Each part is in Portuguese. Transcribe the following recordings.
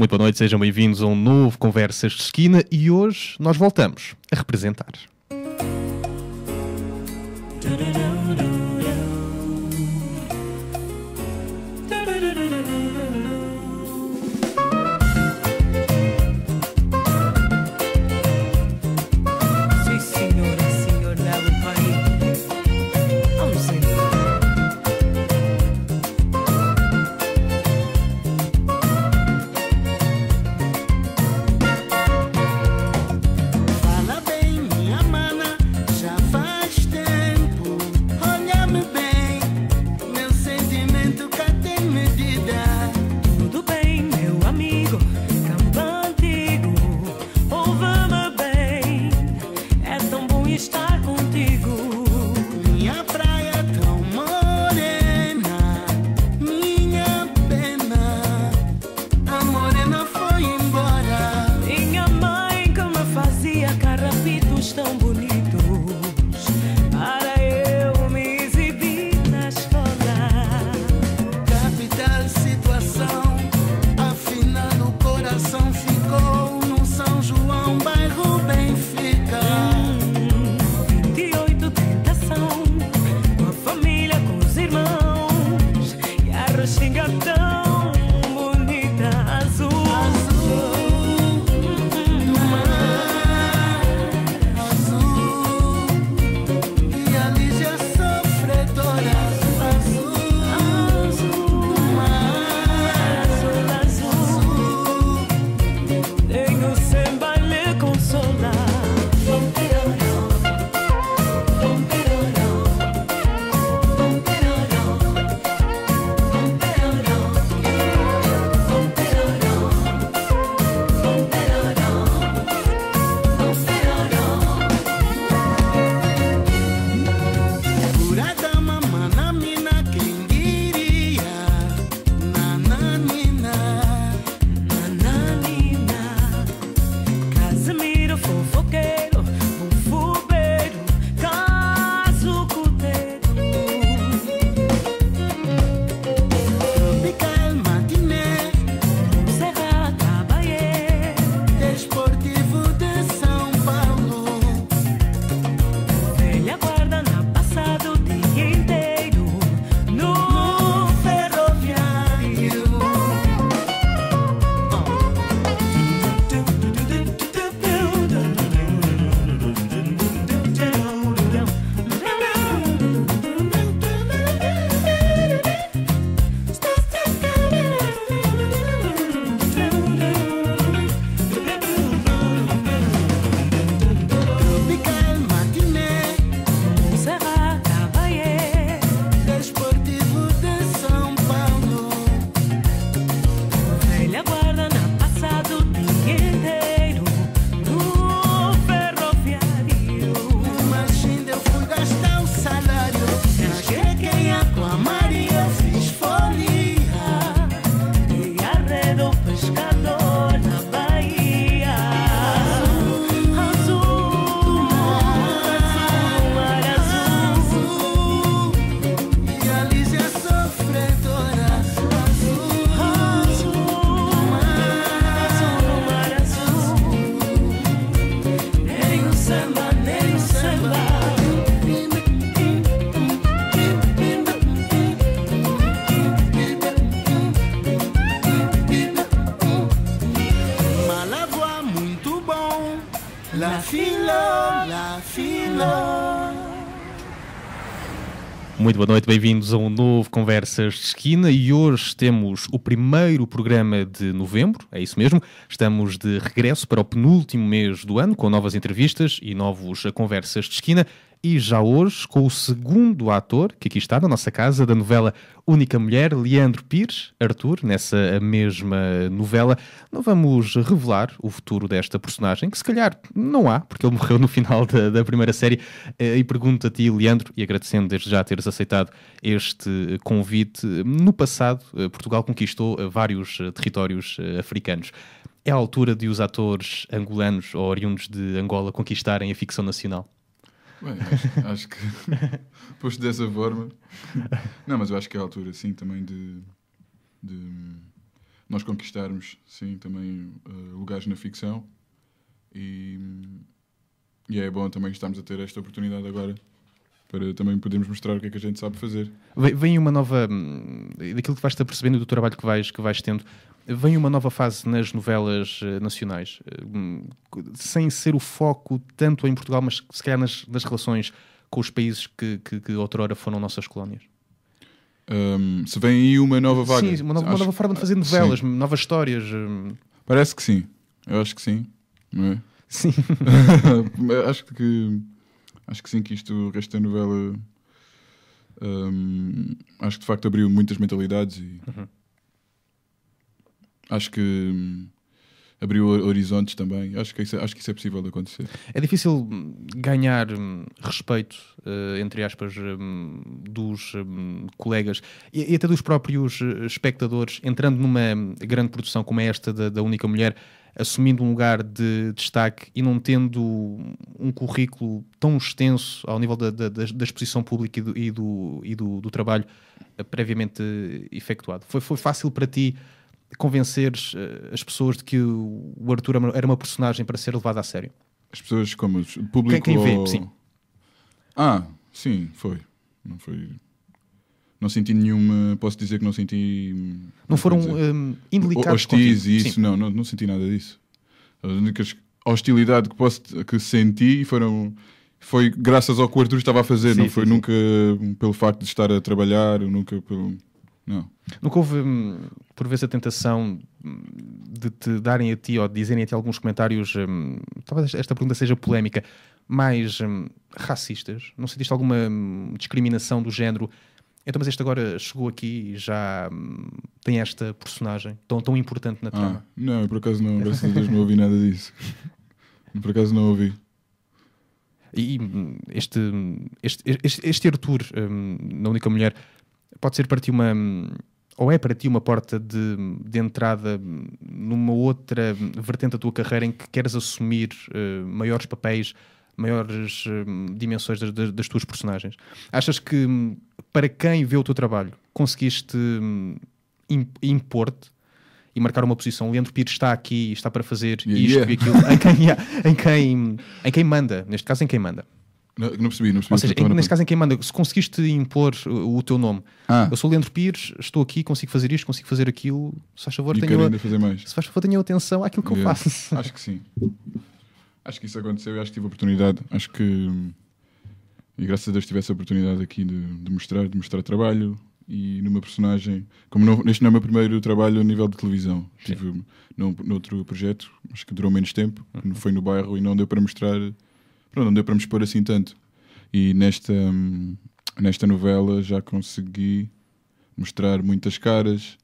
Muito boa noite, sejam bem-vindos a um novo Conversas de Esquina e hoje nós voltamos a representar. Muito boa noite, bem-vindos a um novo Conversas de Esquina e hoje temos o primeiro programa de novembro, é isso mesmo. Estamos de regresso para o penúltimo mês do ano com novas entrevistas e novos Conversas de Esquina e já hoje com o segundo ator que aqui está na nossa casa da novela Única Mulher, Leandro Pires, Arthur, nessa mesma novela. Não vamos revelar o futuro desta personagem, que se calhar não há, porque ele morreu no final da, da primeira série. Eh, e pergunto a ti, Leandro, e agradecendo desde já teres aceitado este convite. No passado, eh, Portugal conquistou eh, vários territórios africanos. É a altura de os atores angolanos ou oriundos de Angola conquistarem a ficção nacional? Bem, acho, acho que posto dessa forma. Não, mas eu acho que é a altura, sim, também de, de nós conquistarmos, sim, também uh, lugares na ficção. E, e é bom também estarmos a ter esta oportunidade agora para também podermos mostrar o que é que a gente sabe fazer. Vem uma nova. Hum, daquilo que vais estar percebendo do trabalho que vais, que vais tendo, vem uma nova fase nas novelas eh, nacionais, eh, hum, sem ser o foco tanto em Portugal, mas se calhar nas, nas relações com os países que, que, que outrora foram nossas colónias. Um, se vem aí uma nova vaga. Sim, uma nova, acho... uma nova forma de fazer ah, novelas, sim. novas histórias. Hum. Parece que sim. Eu acho que sim. Não é? Sim. acho que acho que sim que isto, esta novela hum, acho que de facto abriu muitas mentalidades e uhum. Acho que hum, abriu horizontes também. Acho que, isso, é, acho que isso é possível de acontecer. É difícil hum, ganhar hum, respeito, eh, entre aspas, dos colegas e, até dos próprios eh, espectadores, entrando numa grande produção como é esta da, da Única Mulher, assumindo um lugar de destaque e não tendo um currículo tão extenso ao nível da, da, da exposição pública e do, e do, e do, do trabalho eh, previamente efetuado. Foi, foi fácil para ti convenceres eh, as pessoas de que o Arthur era uma personagem para ser levado a sério? As pessoas como o público quem, quem vê, sim. Ah, sim, foi. Não foi. Não senti nenhuma. Posso dizer que não senti. Não, foram um, indelicados. Hostis e isso, não, não, não senti nada disso. As únicas hostilidade que, posso, que senti foram foi graças ao que o Arthur estava a fazer, sim, não foi sim, nunca sim. pelo facto de estar a trabalhar, nunca pelo. Não. Nunca houve, hum, por vezes, a tentação de te darem a ti ou de dizerem a ti alguns comentários, hum, talvez esta pergunta seja polémica, mais hum, racistas? Não sentiste alguma hum, discriminação do género? Então, mas este agora chegou aqui e já hum, tem esta personagem tão, tão importante na ah, trama? Ah, não, por acaso não, graças a Deus não ouvi nada disso. Por acaso não ouvi. E hum, este, este, este, este Arthur, na única mulher, pode ser para ti uma ou é para ti uma porta de, de entrada numa outra vertente da tua carreira em que queres assumir uh, maiores papéis, maiores uh, dimensões das, das, tuas personagens? Achas que hum, para quem vê o teu trabalho conseguiste um, impor-te e marcar uma posição? Leandro Pires está aqui, está para fazer yeah, isto yeah. e aquilo, em quem, em, quem, em quem manda, neste caso, em quem manda? Não, não percebi, não percebi. Ou seja, em, neste caso em quem manda, se conseguiste impor o, uh, o teu nome, ah. eu sou Leandro Pires, estou aqui, consigo fazer isto, consigo fazer aquilo, se faz favor, tenha fazer mais. Se faz favor, tenho atenção àquilo que yeah. eu faço. Acho que sim. Acho que isso aconteceu acho que tive oportunidade. Acho que. E graças a Deus tive essa oportunidade aqui de, de mostrar, de mostrar trabalho, e numa personagem. Como não, não é o meu primeiro trabalho a nível de televisão. Sim. Tive noutro projeto, acho que durou menos tempo, uhum. foi no bairro e não deu para mostrar pronto, não deu para me expor assim tanto. E nesta, hum, nesta novela já consegui mostrar muitas caras,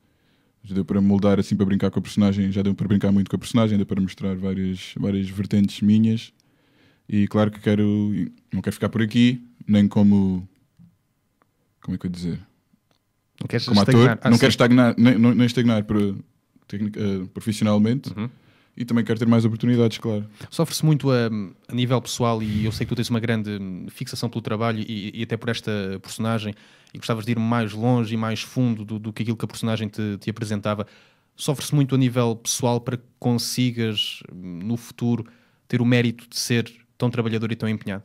já deu para moldar assim para brincar com a personagem, já deu para brincar muito com a personagem, deu para mostrar várias, várias vertentes minhas. E claro que quero, não quero ficar por aqui, nem como. Como é que eu ia dizer? Não queres como estagnar. Ator, ah, não sim. quero estagnar, nem, não, nem estagnar para, tecnic, uh, eh, profissionalmente. Uhum e também quero ter mais oportunidades, claro. Sofre-se muito a, eh, a, nível pessoal e eu sei que tu tens uma grande fixação pelo trabalho e, e até por esta personagem e gostavas de ir mais longe e mais fundo do, do que aquilo que a personagem te, te apresentava. Sofre-se muito a nível pessoal para que consigas, no futuro, ter o mérito de ser tão trabalhador e tão empenhado?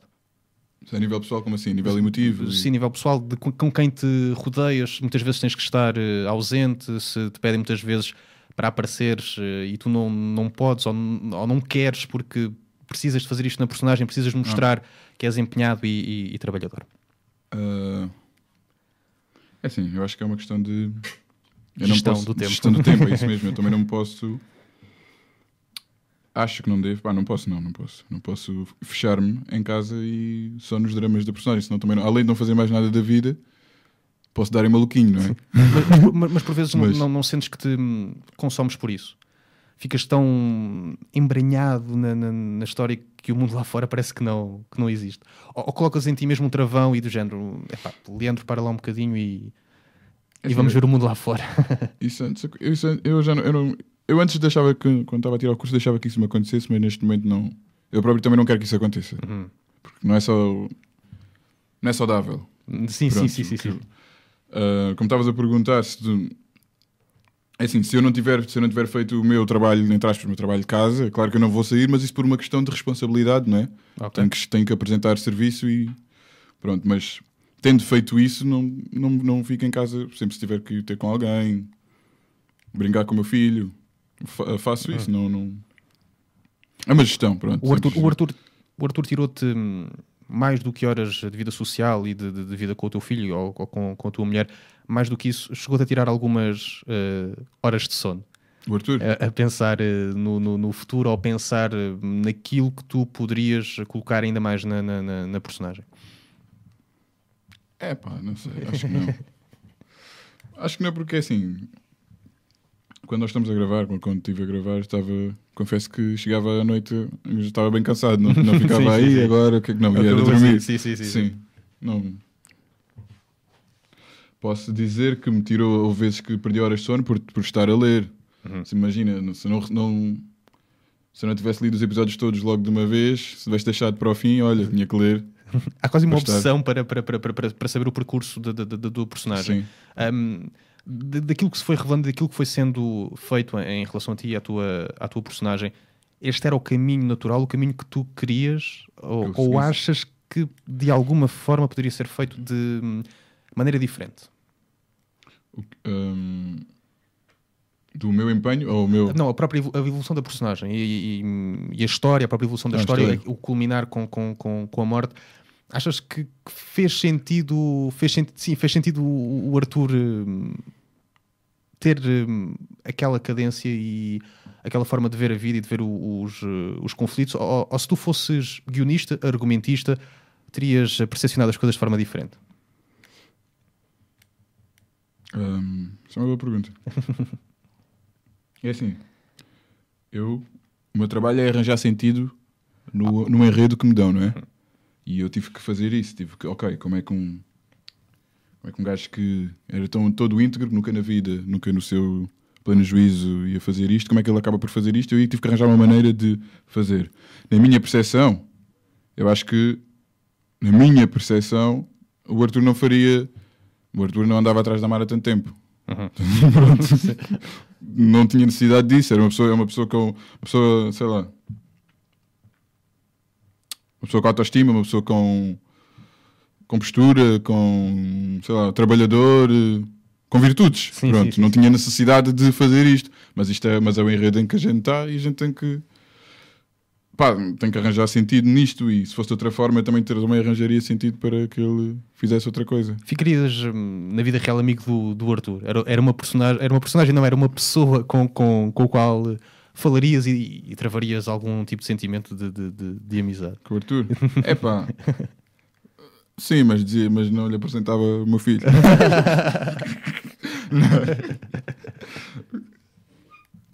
A nível pessoal, como assim? A nível emotivo? Sim, e... nível pessoal, de, com, com quem te rodeias, muitas vezes tens que estar uh, ausente, se te pedem muitas vezes para apareceres eh, e tu não, não podes ou, ou não queres porque precisas de fazer isto na personagem, precisas mostrar não. que és empenhado e, e, e trabalhador? Uh, é assim, eu acho que é uma questão de eu gestão posso, do tempo. Gestão do tempo, é isso mesmo. Eu também não posso. Acho que não devo. pá, não posso, não, não posso. Não posso fechar-me em casa e só nos dramas da personagem, senão também, não, além de não fazer mais nada da vida, posso dar em maluquinho, não é? mas, mas, mas, por vezes mas... Não, não, não, sentes que te consomes por isso. Ficas tão embranhado na, na, na, história que o mundo lá fora parece que não, que não existe. Ou, ou colocas em ti mesmo um travão e do género, epá, Leandro, para lá um bocadinho e, é e assim, vamos ver o mundo lá fora. isso antes, isso, eu já não, eu não, eu antes deixava que, quando estava a tirar o curso, deixava que isso me acontecesse, mas neste momento não. Eu próprio também não quero que isso aconteça. Uhum. Porque não é só. Não é saudável. Sim, Pronto, sim, sim, sim, sim. Ah, como estavas a perguntar, se É assim, se eu, não tiver, se eu não tiver feito o meu trabalho, entre aspas, o meu trabalho de casa, é claro que eu não vou sair, mas isso por uma questão de responsabilidade, não é? Okay. Tenho, que, tenho que apresentar serviço e pronto, mas tendo feito isso, não, não, não fico em casa sempre se tiver que ter com alguém, brincar com o meu filho, fa ah, faço isso, uhum. não, não... É uma gestão, pronto. O Arthur, o Arthur, o Arthur tirou-te hum, mais do que horas de vida social e de, de, de vida com o teu filho ou, ou com, com, a tua mulher, mais do que isso, chegou-te a tirar algumas uh, horas de sono. O Arthur? A, a pensar uh, no, no, no, futuro ou pensar eh, naquilo que tu poderias colocar ainda mais na, na, na, na personagem. É pá, não sei, acho que não. acho que não, porque é assim, quando nós estamos a gravar, quando, quando estive a gravar, estava, confesso que chegava à noite, estava bem cansado, não, não ficava sim, aí, sim, agora o que é que não, é ia dormir. Sim, sim, sim. sim. Não. Posso dizer que me tirou, houve vezes que perdi horas de sono por, por estar a ler. Uhum. Se imagina, se não, não, se não tivesse lido os episódios todos logo de uma vez, se tivesse deixado para o fim, olha, tinha que ler. Há quase uma obsessão para, para, para, para, para saber o percurso de, de, de, do personagem. Sim. Um, daquilo que se foi revelando, daquilo que foi sendo feito em relação a ti e à tua, à tua personagem, este era o caminho natural, o caminho que tu querias ou, ou achas que de alguma forma poderia ser feito de hum, maneira diferente? Um, do meu empenho ou o meu. Não, a própria evolução da personagem e, e, hum, e a história, a própria evolução da ah, história, história, o culminar com, com, com, com a morte achas que, fez sentido, fez sentido, sim, fez sentido o, o Arthur hum, ter hum, aquela cadência e aquela forma de ver a vida e de ver o, os, eh, os conflitos? Ou, ou, se tu fosses guionista, argumentista, terias percepcionado as coisas de forma diferente? Um, isso é uma boa pergunta. é assim, eu, o meu trabalho é arranjar sentido no, no enredo que me dão, não é? E eu tive que fazer isso. Tive que, ok, como é que um. Como é que um gajo que era tão, todo íntegro, nunca na vida, nunca no seu plano juízo ia fazer isto, como é que ele acaba por fazer isto? Eu tive que arranjar uma maneira de fazer. Na minha percepção, eu acho que, na minha percepção, o Arthur não faria. O Arthur não andava atrás da Mara tanto tempo. Uhum. não tinha necessidade disso. Era uma pessoa, é uma pessoa com. Uma pessoa, sei lá uma pessoa com autoestima, uma pessoa com, com postura, com, sei lá, trabalhador, com virtudes. Sim, Pronto, sim, não sim, tinha necessidade de fazer isto. Mas, isto é, mas é o enredo em que a gente está e a gente tem que. Pá, tem que arranjar sentido nisto e se fosse de outra forma eu também, também arranjaria sentido para que ele fizesse outra coisa. Ficarias hum, na vida real amigo do, do Arthur? Era, era, uma personagem, era uma personagem, não, era uma pessoa com, com, com a qual falarias e, e travarias algum tipo de sentimento de, de, de, de amizade? Com o Arthur? Epá. Sim, mas dizia, mas não lhe apresentava o meu filho.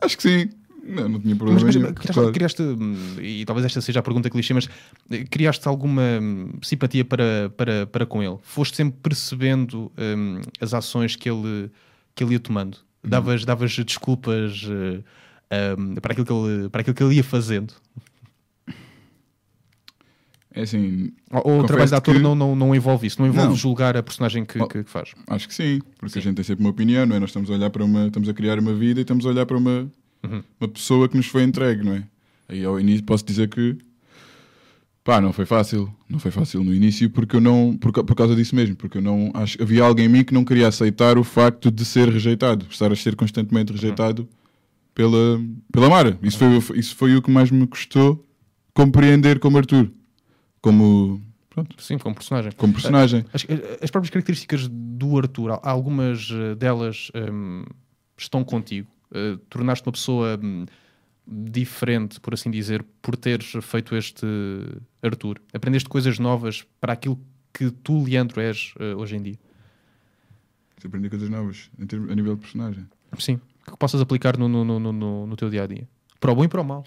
Acho que sim. Não, não tinha problema mas, nenhum. Criaste, criaste, e talvez esta seja a pergunta clichê, mas eh, criaste alguma hum, simpatia para, para, para com ele? Foste sempre percebendo hum, as ações que ele, que ele ia tomando? Hum. Davas, davas desculpas... Eh, um, para, aquilo que ele, para aquilo que ele ia fazendo. É assim. Ou, o trabalho de ator que... não, não, não envolve isso, não envolve não. julgar a personagem que, que, que, faz. Acho que sim, porque sim. a gente tem sempre uma opinião, não é? Nós estamos a olhar para uma. estamos a criar uma vida e estamos a olhar para uma, uhum. uma pessoa que nos foi entregue, não é? Aí ao início posso dizer que pá, não foi fácil, não foi fácil no início porque eu não, por, por causa disso mesmo, porque eu não acho havia alguém em mim que não queria aceitar o facto de ser rejeitado, estar a ser constantemente rejeitado. Uhum pela, pela Mara. Isso foi, isso foi o que mais me custou compreender como Arthur. Como. Pronto. Sim, como personagem. Como personagem. As, as próprias características do Arthur, algumas eh, delas um, estão contigo. Uh, eh, tornaste uma pessoa um, diferente, por assim dizer, por teres feito este Arthur. Aprendeste coisas novas para aquilo que tu, Leandro, és uh, hoje em dia. Aprendi coisas novas a nível de personagem. Sim que possas aplicar no, no, no, no, no teu dia a dia? Para o bom e para o mal.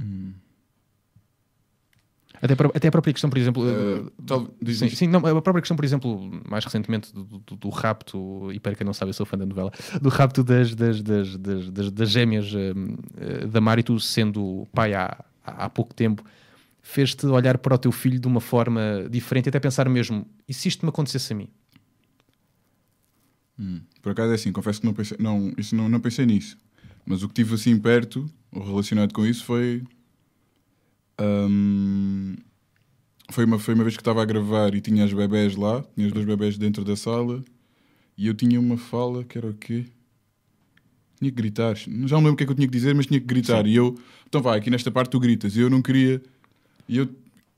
Hum. Até, para, até a própria questão, por exemplo. Uh, tal, sim, sim, não, a própria questão, por exemplo, mais recentemente do, do, do, rapto, e para quem não sabe, eu sou fã da novela, do rapto das, das, das, das, das, das gêmeas uh, da Mari, tu sendo pai há, há pouco tempo, fez-te olhar para o teu filho de uma forma diferente, até pensar mesmo: e se isto me acontecesse a mim? Hum. Por acaso é assim, confesso que não pensei, não, isso não, não pensei nisso. Mas o que tive assim perto, relacionado com isso, foi. Hum, foi, uma, foi uma vez que estava a gravar e tinha as bebés lá, tinha os dois bebés dentro da sala e eu tinha uma fala que era o quê? Tinha que gritar. Já não lembro o que é que eu tinha que dizer, mas tinha que gritar. Sim. E eu, então vai, aqui nesta parte tu gritas. E eu não queria. E eu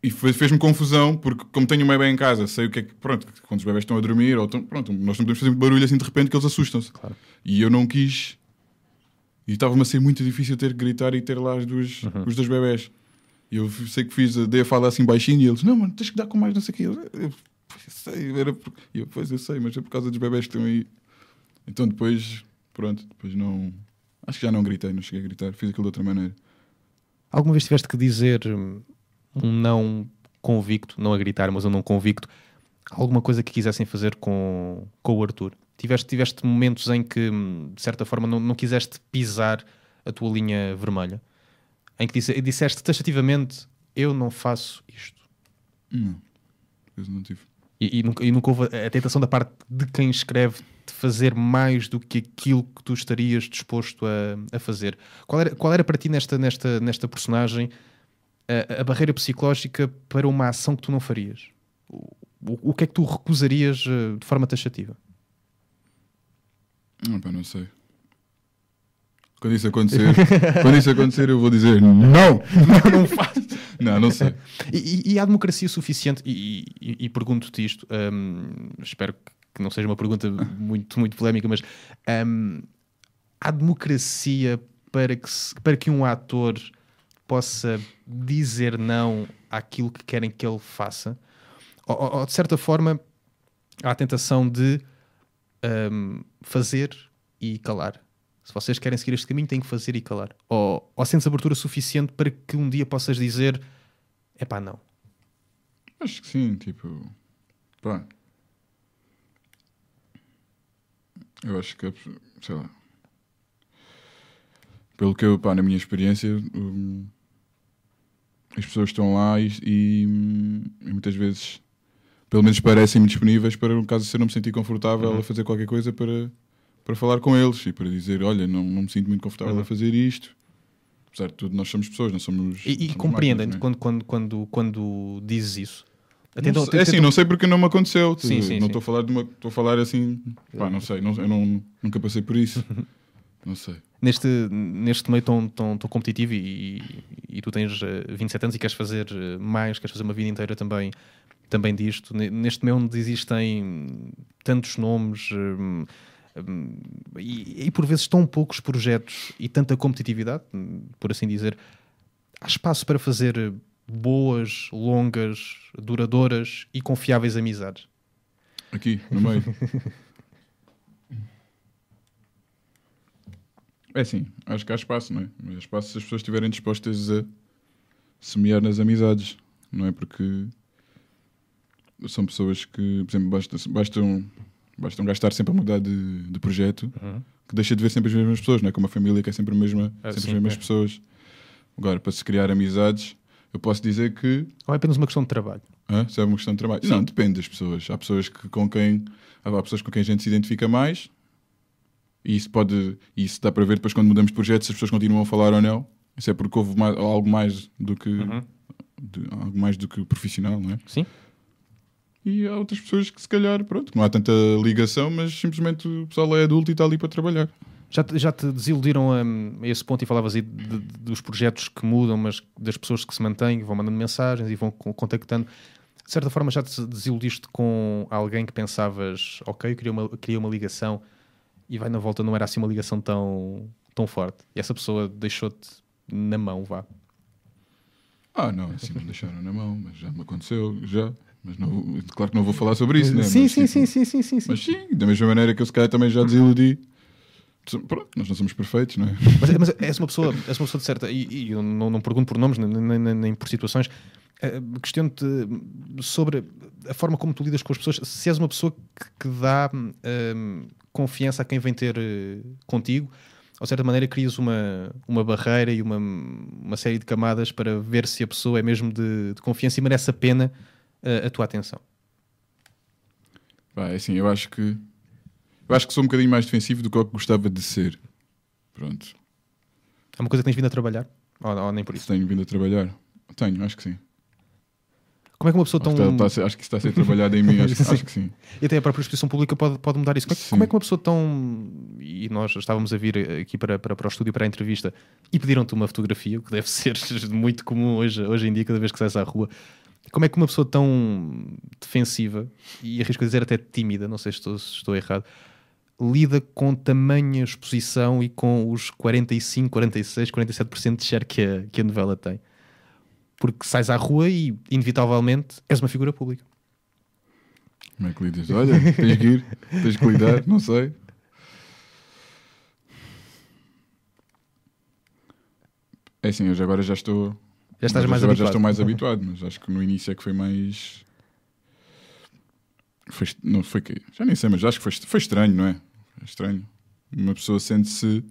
e fez-me confusão, porque como tenho um bebê em casa, sei o que é que, pronto, quando os bebés estão a dormir, ou estão, pronto, nós não podemos fazer barulho assim de repente que eles assustam-se. Claro. E eu não quis, e estava-me a ser muito difícil ter que gritar e ter lá as duas, uhum. os dois bebés. E eu sei que fiz, dei a falar assim baixinho, e eles, não mano, tens que dar com mais, não sei o que. Eu, eu, sei, era por... eu, pois eu sei, mas é por causa dos bebés que estão aí. Então depois, pronto, depois não, acho que já não gritei, não cheguei a gritar, fiz aquilo de outra maneira. Alguma vez tiveste que dizer hum, um não convicto, não a gritar, mas um não convicto, alguma coisa que quisessem fazer com, com o Arthur? Tiveste, tiveste momentos em que, hum, de certa forma, não, não quiseste pisar a tua linha vermelha? Em que disse, disseste taxativamente: Eu não faço isto? Não, eu não tive. E, e, nunca, e nunca houve a tentação da parte de quem escreve de fazer mais do que aquilo que tu estarias disposto a, a fazer. Qual era, qual era para ti nesta, nesta, nesta personagem a, barreira psicológica para uma ação que tu não farias? O, o que é que tu recusarias eh, de forma taxativa? Não, ah, não sei. Quando isso acontecer, quando isso acontecer, eu vou dizer não, não, não faço. não, não sei. E, e, há democracia suficiente? E, e, e pergunto-te isto, hum, espero que não seja uma pergunta muito, muito polémica, mas hum, há democracia para que, se, para que um ator possa dizer não àquilo que querem que ele faça. Ou, ou, ou de certa forma, há a tentação de um, fazer e calar. Se vocês querem seguir este caminho, têm que fazer e calar. Ou, ou sentes abertura suficiente para que um dia possas dizer: é pá, não. Acho que sim, tipo. Pá. Eu acho que, sei lá, pelo que eu, pá, na minha experiência, hum, as pessoas estão lá e, e, hum, e, muitas vezes, pelo menos parecem-me disponíveis para, no caso, se eu não me sentir confortável uhum. a fazer qualquer coisa para, para falar com eles e para dizer: olha, não, não me sinto muito confortável uhum. a fazer isto. Apesar de tudo, nós somos pessoas, não somos. E, e compreendem-te é? quando, quando, quando, quando dizes isso? Então é assim, não sei porque não me aconteceu. Sim, sim, não estou a falar de uma. Estou a falar assim. Pá, não sei, não, eu não, nunca passei por isso. não sei neste, neste meio tão, tão, tão competitivo e, e, tu tens 27 eh, anos e queres fazer eh, mais, queres fazer uma vida inteira também, também disto, neste meio onde existem tantos nomes eh, e, e, por vezes tão poucos projetos e tanta competitividade, por assim dizer, há espaço para fazer boas, longas, duradouras e confiáveis amizades. Aqui, no meio. É sim, acho que há espaço, não é? Mas há espaço se as pessoas estiverem dispostas a semear nas amizades, não é? Porque são pessoas que, por exemplo, basta, bastam, bastam gastar sempre a mudar de, de projeto, uhum. que deixa de ver sempre as mesmas pessoas, não é? Como a família que é sempre, a mesma, é, sempre sim, as mesmas é. pessoas. Agora, para se criar amizades, eu posso dizer que. Ou é apenas uma questão de trabalho? se é uma questão de trabalho. Sim. Não, depende das pessoas. Há pessoas que, com quem. Há pessoas com quem a gente se identifica mais, e isso pode. Isso dá para ver depois quando mudamos de projeto se as pessoas continuam a falar ou não. Isso é porque houve mais, algo mais do que. Uhum. De, algo mais do que profissional, não é? Sim. E há outras pessoas que se calhar, pronto, não há tanta ligação, mas simplesmente o pessoal é adulto e está ali para trabalhar. Já te, já te desiludiram a, hum, a esse ponto e falavas aí de, de, dos projetos que mudam, mas das pessoas que se mantêm, que vão mandando mensagens e vão contactando. De certa forma, já te desiludiste com alguém que pensavas, ok, eu queria uma, queria uma ligação, e vai na volta, não era assim uma ligação tão, tão forte. E essa pessoa deixou-te na mão, vá. Ah, não, assim me deixaram na mão, mas já me aconteceu, já. Mas não, claro que não vou falar sobre isso, né? Sim, mas, sim, tipo, sim, sim, sim, sim, sim. Mas sim, da mesma maneira que eu se calhar também já desiludi. Pronto, nós não somos perfeitos, não é? Mas, mas és uma pessoa, és uma pessoa de certa, e, e eu não, não pergunto por nomes, nem, nem, nem por situações, uh, questiono-te sobre a forma como tu lidas com as pessoas, se és uma pessoa que, que dá, uh, confiança a quem vem ter eh, contigo, ou de certa maneira crias uma, uma barreira e uma, uma série de camadas para ver se a pessoa é mesmo de, de confiança e merece a pena a, eh, a tua atenção. Vai, assim, eu acho que eu acho que sou um bocadinho mais defensivo do que eu gostava de ser. Pronto. É uma coisa que tens vindo a trabalhar? Ou, ou nem por isso? Tenho vindo a trabalhar. Tenho, acho que sim. Como é que uma pessoa tá- tão. Está, está, acho que está a ser trabalhada em mim, acho, acho, que sim. E até a própria exposição pública pode, pode mudar isso. Como é, como é, que uma pessoa tão. E nós estávamos a vir aqui para, para, para o estúdio, para a entrevista, e pediram-te uma fotografia, o que deve ser muito comum hoje, hoje em dia, cada vez que sais à rua. Como é que uma pessoa tão defensiva, e arrisco a dizer até tímida, não sei se estou, se estou errado, lida com tamanha exposição e com os 45, 46, 47% de share que a, que a novela tem? porque sais à rua e, inevitavelmente, és uma figura pública. Como é que lidas? Olha, tens que ir, tens que lidar, não sei. É assim, hoje agora já estou. Já estás mais agora habituado. Já estou mais habituado, mas acho que no início é que foi mais. Foi, não foi que. Já nem sei, mas acho que foi, foi estranho, não é? é? estranho. Uma pessoa sente-se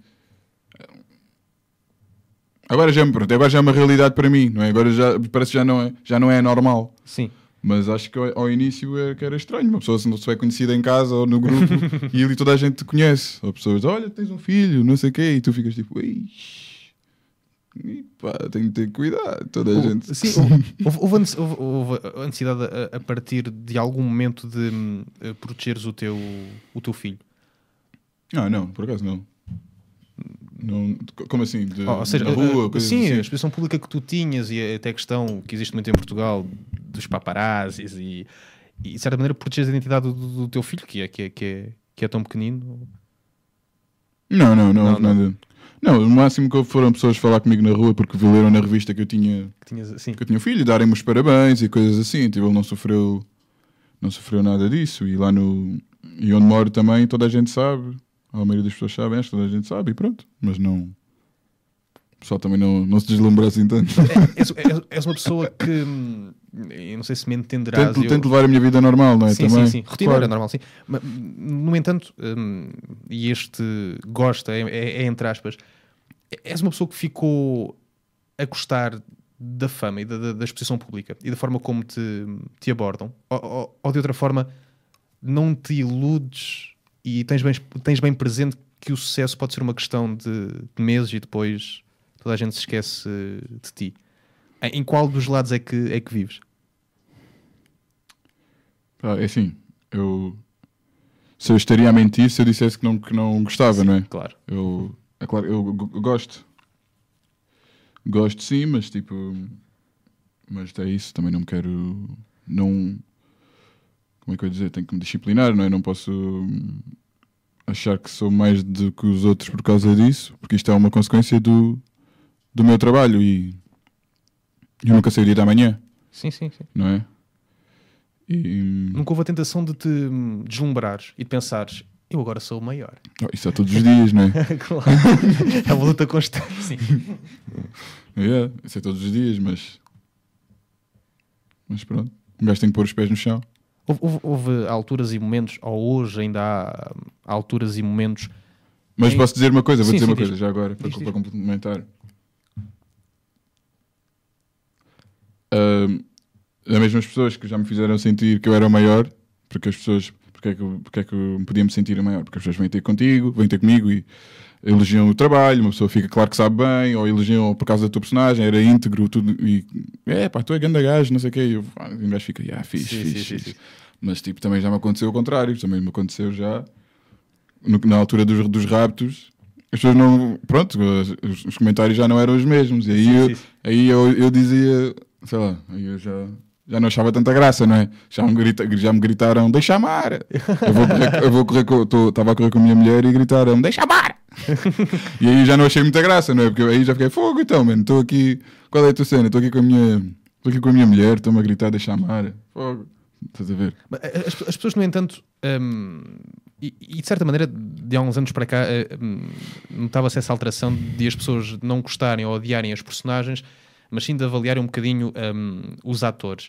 Agora já pronto, agora já é uma realidade para mim, não é? Agora já parece que já não é, já não é normal. Sim. Mas acho que ao, início era, é que era estranho. Uma pessoa se não é conhecida em casa ou no grupo e ali toda a gente te conhece. Ou pessoas, olha, tens um filho, não sei o quê, e tu ficas tipo, Pá, tenho que ter cuidado, toda a o, gente. Sim, houve, houve, houve, a necessidade a, a, partir de algum momento de hum, protegeres o teu, o teu filho. Ah, não, por acaso não como assim? De, ou seja, na eh, rua? Eh, a, sim, assim? a exposição pública que tu tinhas e até a questão que existe muito em Portugal dos paparazzis e, e de certa maneira proteges a identidade do, do, teu filho que é, que, é, que, é, que é tão pequenino. Não, não, não, não, Não, o máximo que foram pessoas falar comigo na rua porque leram na revista que eu tinha que, tinhas, que eu tinha um filho, darem-me os parabéns e coisas assim. Tipo, ele não sofreu, não sofreu nada disso. E lá no. E onde moro também toda a gente sabe. A maioria das pessoas sabem, esta a gente sabe e pronto. Mas não. O pessoal também não, não se deslumbra assim tanto. É, és é, é, uma pessoa que. Hum, eu não sei se me entenderás. Tento, eu... tento levar a minha vida normal, não é? Sim, também? sim, sim. Rotineira claro. normal, sim. Mas, no entanto, hum, e este gosta, é, é, é, entre aspas, és uma pessoa que ficou a gostar da fama e da, da, da exposição pública e da forma como te, te abordam. ou, ou, ou de outra forma, não te iludes e tens bem, tens bem presente que o sucesso pode ser uma questão de, de meses e depois toda a gente se esquece de ti. Em qual dos lados é que, é que vives? Ah, é assim, eu. Se eu estaria a mentir se eu dissesse que não, que não gostava, sim, não é? Claro. Eu, é claro, eu gosto. Gosto sim, mas tipo. Mas é isso, também não quero. Não. Como é que eu ia dizer? Tenho que me disciplinar, não é? Não posso hum, achar que sou mais do que os outros por causa disso, porque isto é uma consequência do, do meu trabalho e eu nunca sairia da manhã. Sim, sim, sim. Não é? E... Hum, nunca houve a tentação de te hum, deslumbrares e de pensares eu agora sou o maior. Oh, isso é todos os dias, não é? claro. é uma luta constante, sim. é isso é todos os dias, mas. Mas pronto. Um gajo tem que pôr os pés no chão. Houve, houve, alturas e momentos, ou hoje ainda há alturas e momentos. Mas em... posso dizer uma coisa, vou sim, dizer sim, uma diz. coisa já agora, diz, para, para complementar. Uh, as mesmas pessoas que já me fizeram sentir que eu era o maior, porque as pessoas. Porque é que, porque é que eu me podia me sentir o maior? Porque as pessoas vêm ter contigo, vêm ter comigo e elogiam o trabalho, uma pessoa fica claro que sabe bem, ou elogiam por causa da tua personagem, era íntegro, tudo, e é pá, tu é grande gajo, não sei o quê, e ah", o um gajo fica, ah, fixe, sim, fixe, sim, fixe. Mas tipo, também já me aconteceu o contrário, também me aconteceu já no, na altura dos, dos raptos, as pessoas não. Pronto, os, os comentários já não eram os mesmos, e aí, sim, eu, aí eu, eu dizia, sei lá, aí eu já já não achava tanta graça, não é? Já me, grita, já me gritaram, deixa amar. Eu vou correr, eu vou correr com, estava a correr com a minha mulher e gritaram, deixa amar. e aí já não achei muita graça, não é? Porque aí já fiquei, fogo então, mano, estou aqui, qual é a tua cena? Estou aqui com a minha, estou aqui com a minha mulher, estou-me a gritar, deixa amar, fogo. Estás a ver? Eh, as, as pessoas, no entanto, hum, e, e, de certa maneira, de há uns anos para cá, eh, hum, notava-se essa alteração de as pessoas não gostarem ou odiarem as personagens mas sim de avaliar um bocadinho um, os atores.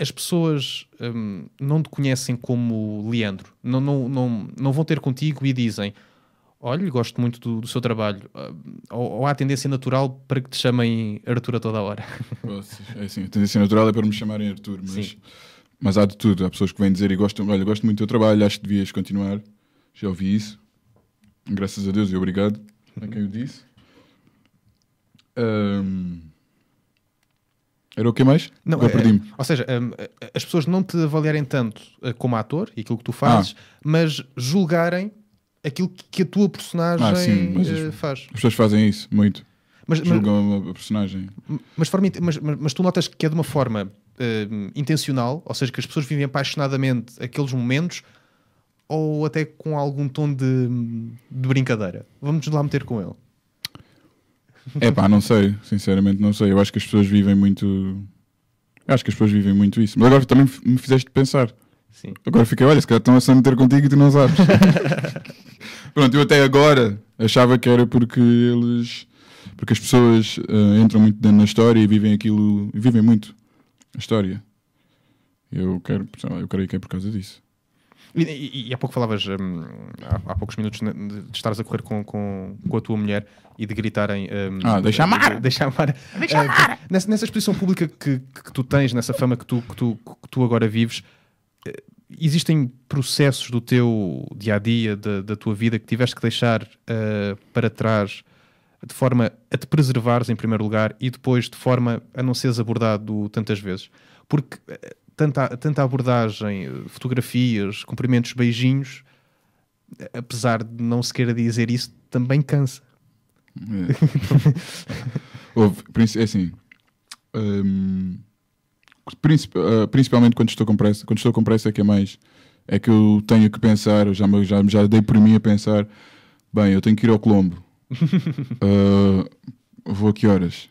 As pessoas um, não te conhecem como Leandro, não, não, não, não vão ter contigo e dizem: Olha, gosto muito do, do seu trabalho. Hum, ou, ou há tendência natural para que te chamem Arthur a toda a hora? É sim, a tendência natural é para me chamarem Arthur, mas, mas há de tudo. Há pessoas que vêm dizer e gostam: Olha, gosto muito do teu trabalho, acho que devias continuar. Já ouvi isso, graças a Deus e obrigado a quem o disse. Um... Era o que mais? Não, é, perdi-me. Ou seja, um, as pessoas não te avaliarem tanto ah, como ator e aquilo que tu fazes, ah. mas julgarem aquilo que a tua personagem ah, sim, ah, faz. As pessoas fazem isso muito. Mas, Julgam mas, a personagem. Mas, mas, mas, tu notas que é de uma forma uh, intencional, ou seja, que as pessoas vivem apaixonadamente aqueles momentos ou até com algum tom de, de brincadeira. Vamos lá meter com ele. É pá, não sei, sinceramente não sei. Eu acho que as pessoas vivem muito. acho que as pessoas vivem muito isso. Mas agora também me fizeste pensar. Sim. Agora fiquei, olha, se calhar estão a se meter contigo e tu não sabes. Pronto, eu até agora achava que era porque eles. Porque as pessoas uh, entram muito dentro na história e vivem aquilo. vivem muito a história. Eu quero. Eu creio que é por causa disso. E, e, e, há pouco falavas, hum, há, há, poucos minutos, de estares a correr com, com, com a tua mulher e de gritarem. Hum, ah, deixa amar! Deixa amar! Deixa ah, amar! nessa, nessa, exposição pública que, que, tu tens, nessa fama que tu, que tu, que tu agora vives, uh, existem processos do teu dia a dia, da, da tua vida, que tiveste que deixar uh, para trás de forma a te preservares em primeiro lugar e depois de forma a não seres abordado tantas vezes? Porque eh, tanta, tanta abordagem, eh, fotografias, cumprimentos, beijinhos, apesar de não se queira dizer isso, também cansa. É, é assim. Um, eh, principalmente quando estou com pressa, quando estou com pressa é que é mais é que eu tenho que pensar, eu já, já, já dei por mim a pensar, bem, eu tenho que ir ao Colombo. uh, vou a que horas?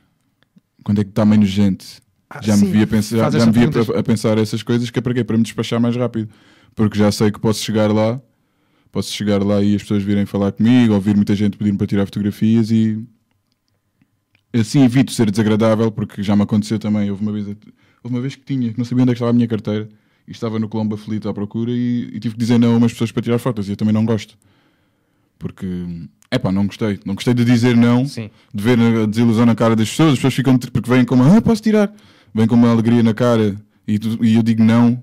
Quando é que está menos gente? Ah, já, me via, pensar, já me via a pensar essas coisas que é para quê? Para me despachar mais rápido. Porque já sei que posso chegar lá, posso chegar lá e as pessoas virem falar comigo, ouvir muita gente pedindo para tirar fotografias e assim evito ser desagradável, porque já me aconteceu também. Houve uma vez, houve uma vez que tinha, que não sabia onde é estava a minha carteira e estava no Colombo aflito à procura e, e, tive que dizer não a umas pessoas para tirar fotos e eu também não gosto. Porque é pá, não gostei. Não gostei de dizer não, Sim. de ver a desilusão na cara das pessoas. As pessoas ficam, porque vêm como, ah, posso tirar vem com uma alegria na cara e, tu, e eu digo não,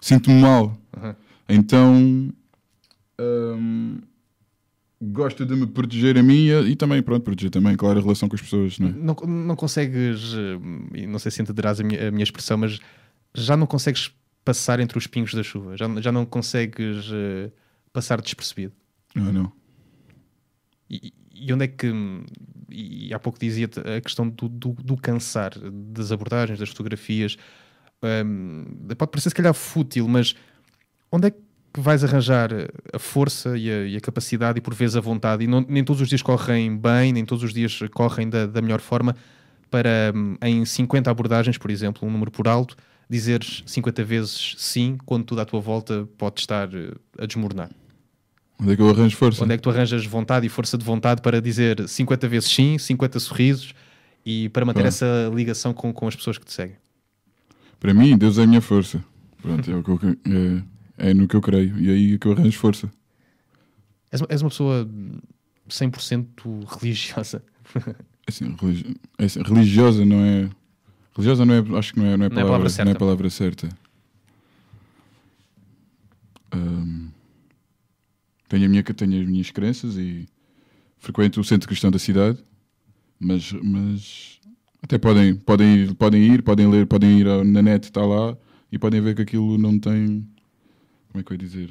sinto-me mal. Uhum. Então um, gosto de me proteger a mim e, e, também, pronto, proteger também, claro, a relação com as pessoas. Não, é? não, não consegues, e não sei se entenderás a minha, a minha expressão, mas já não consegues passar entre os pingos da chuva, já, já não consegues uh, passar despercebido. Ah, não. E, e onde é que e há pouco dizia a questão do, do, do, cansar, das abordagens, das fotografias. Um, pode parecer se calhar fútil, mas onde é que vais arranjar a força e a, e a capacidade e por vezes a vontade? E não, nem todos os dias correm bem, nem todos os dias correm da, da melhor forma para hum, em 50 abordagens, por exemplo, um número por alto, dizeres 50 vezes sim, quando tudo à tua volta pode estar eh, a desmoronar. Onde é que eu arranjo força? Onde é que tu arranjas vontade e força de vontade para dizer 50 vezes sim, 50 sorrisos e para manter Pronto. essa ligação com, com as pessoas que te seguem? Para mim, Deus é a minha força. Pronto, é, o que eu, é, é no que eu creio e é aí é que eu arranjo força. És, és uma pessoa 100% religiosa. É assim, religi é assim, religiosa não é. Religiosa não é. Acho que não é, não é, palavra, palavra certa. Não é palavra certa. Tenho, a minha, tenho as minhas crenças e frequento o centro cristão da cidade, mas, mas até podem, podem, ir, podem ir, podem ler, podem ir na net, está lá, e podem ver que aquilo não tem. Como é que eu ia dizer?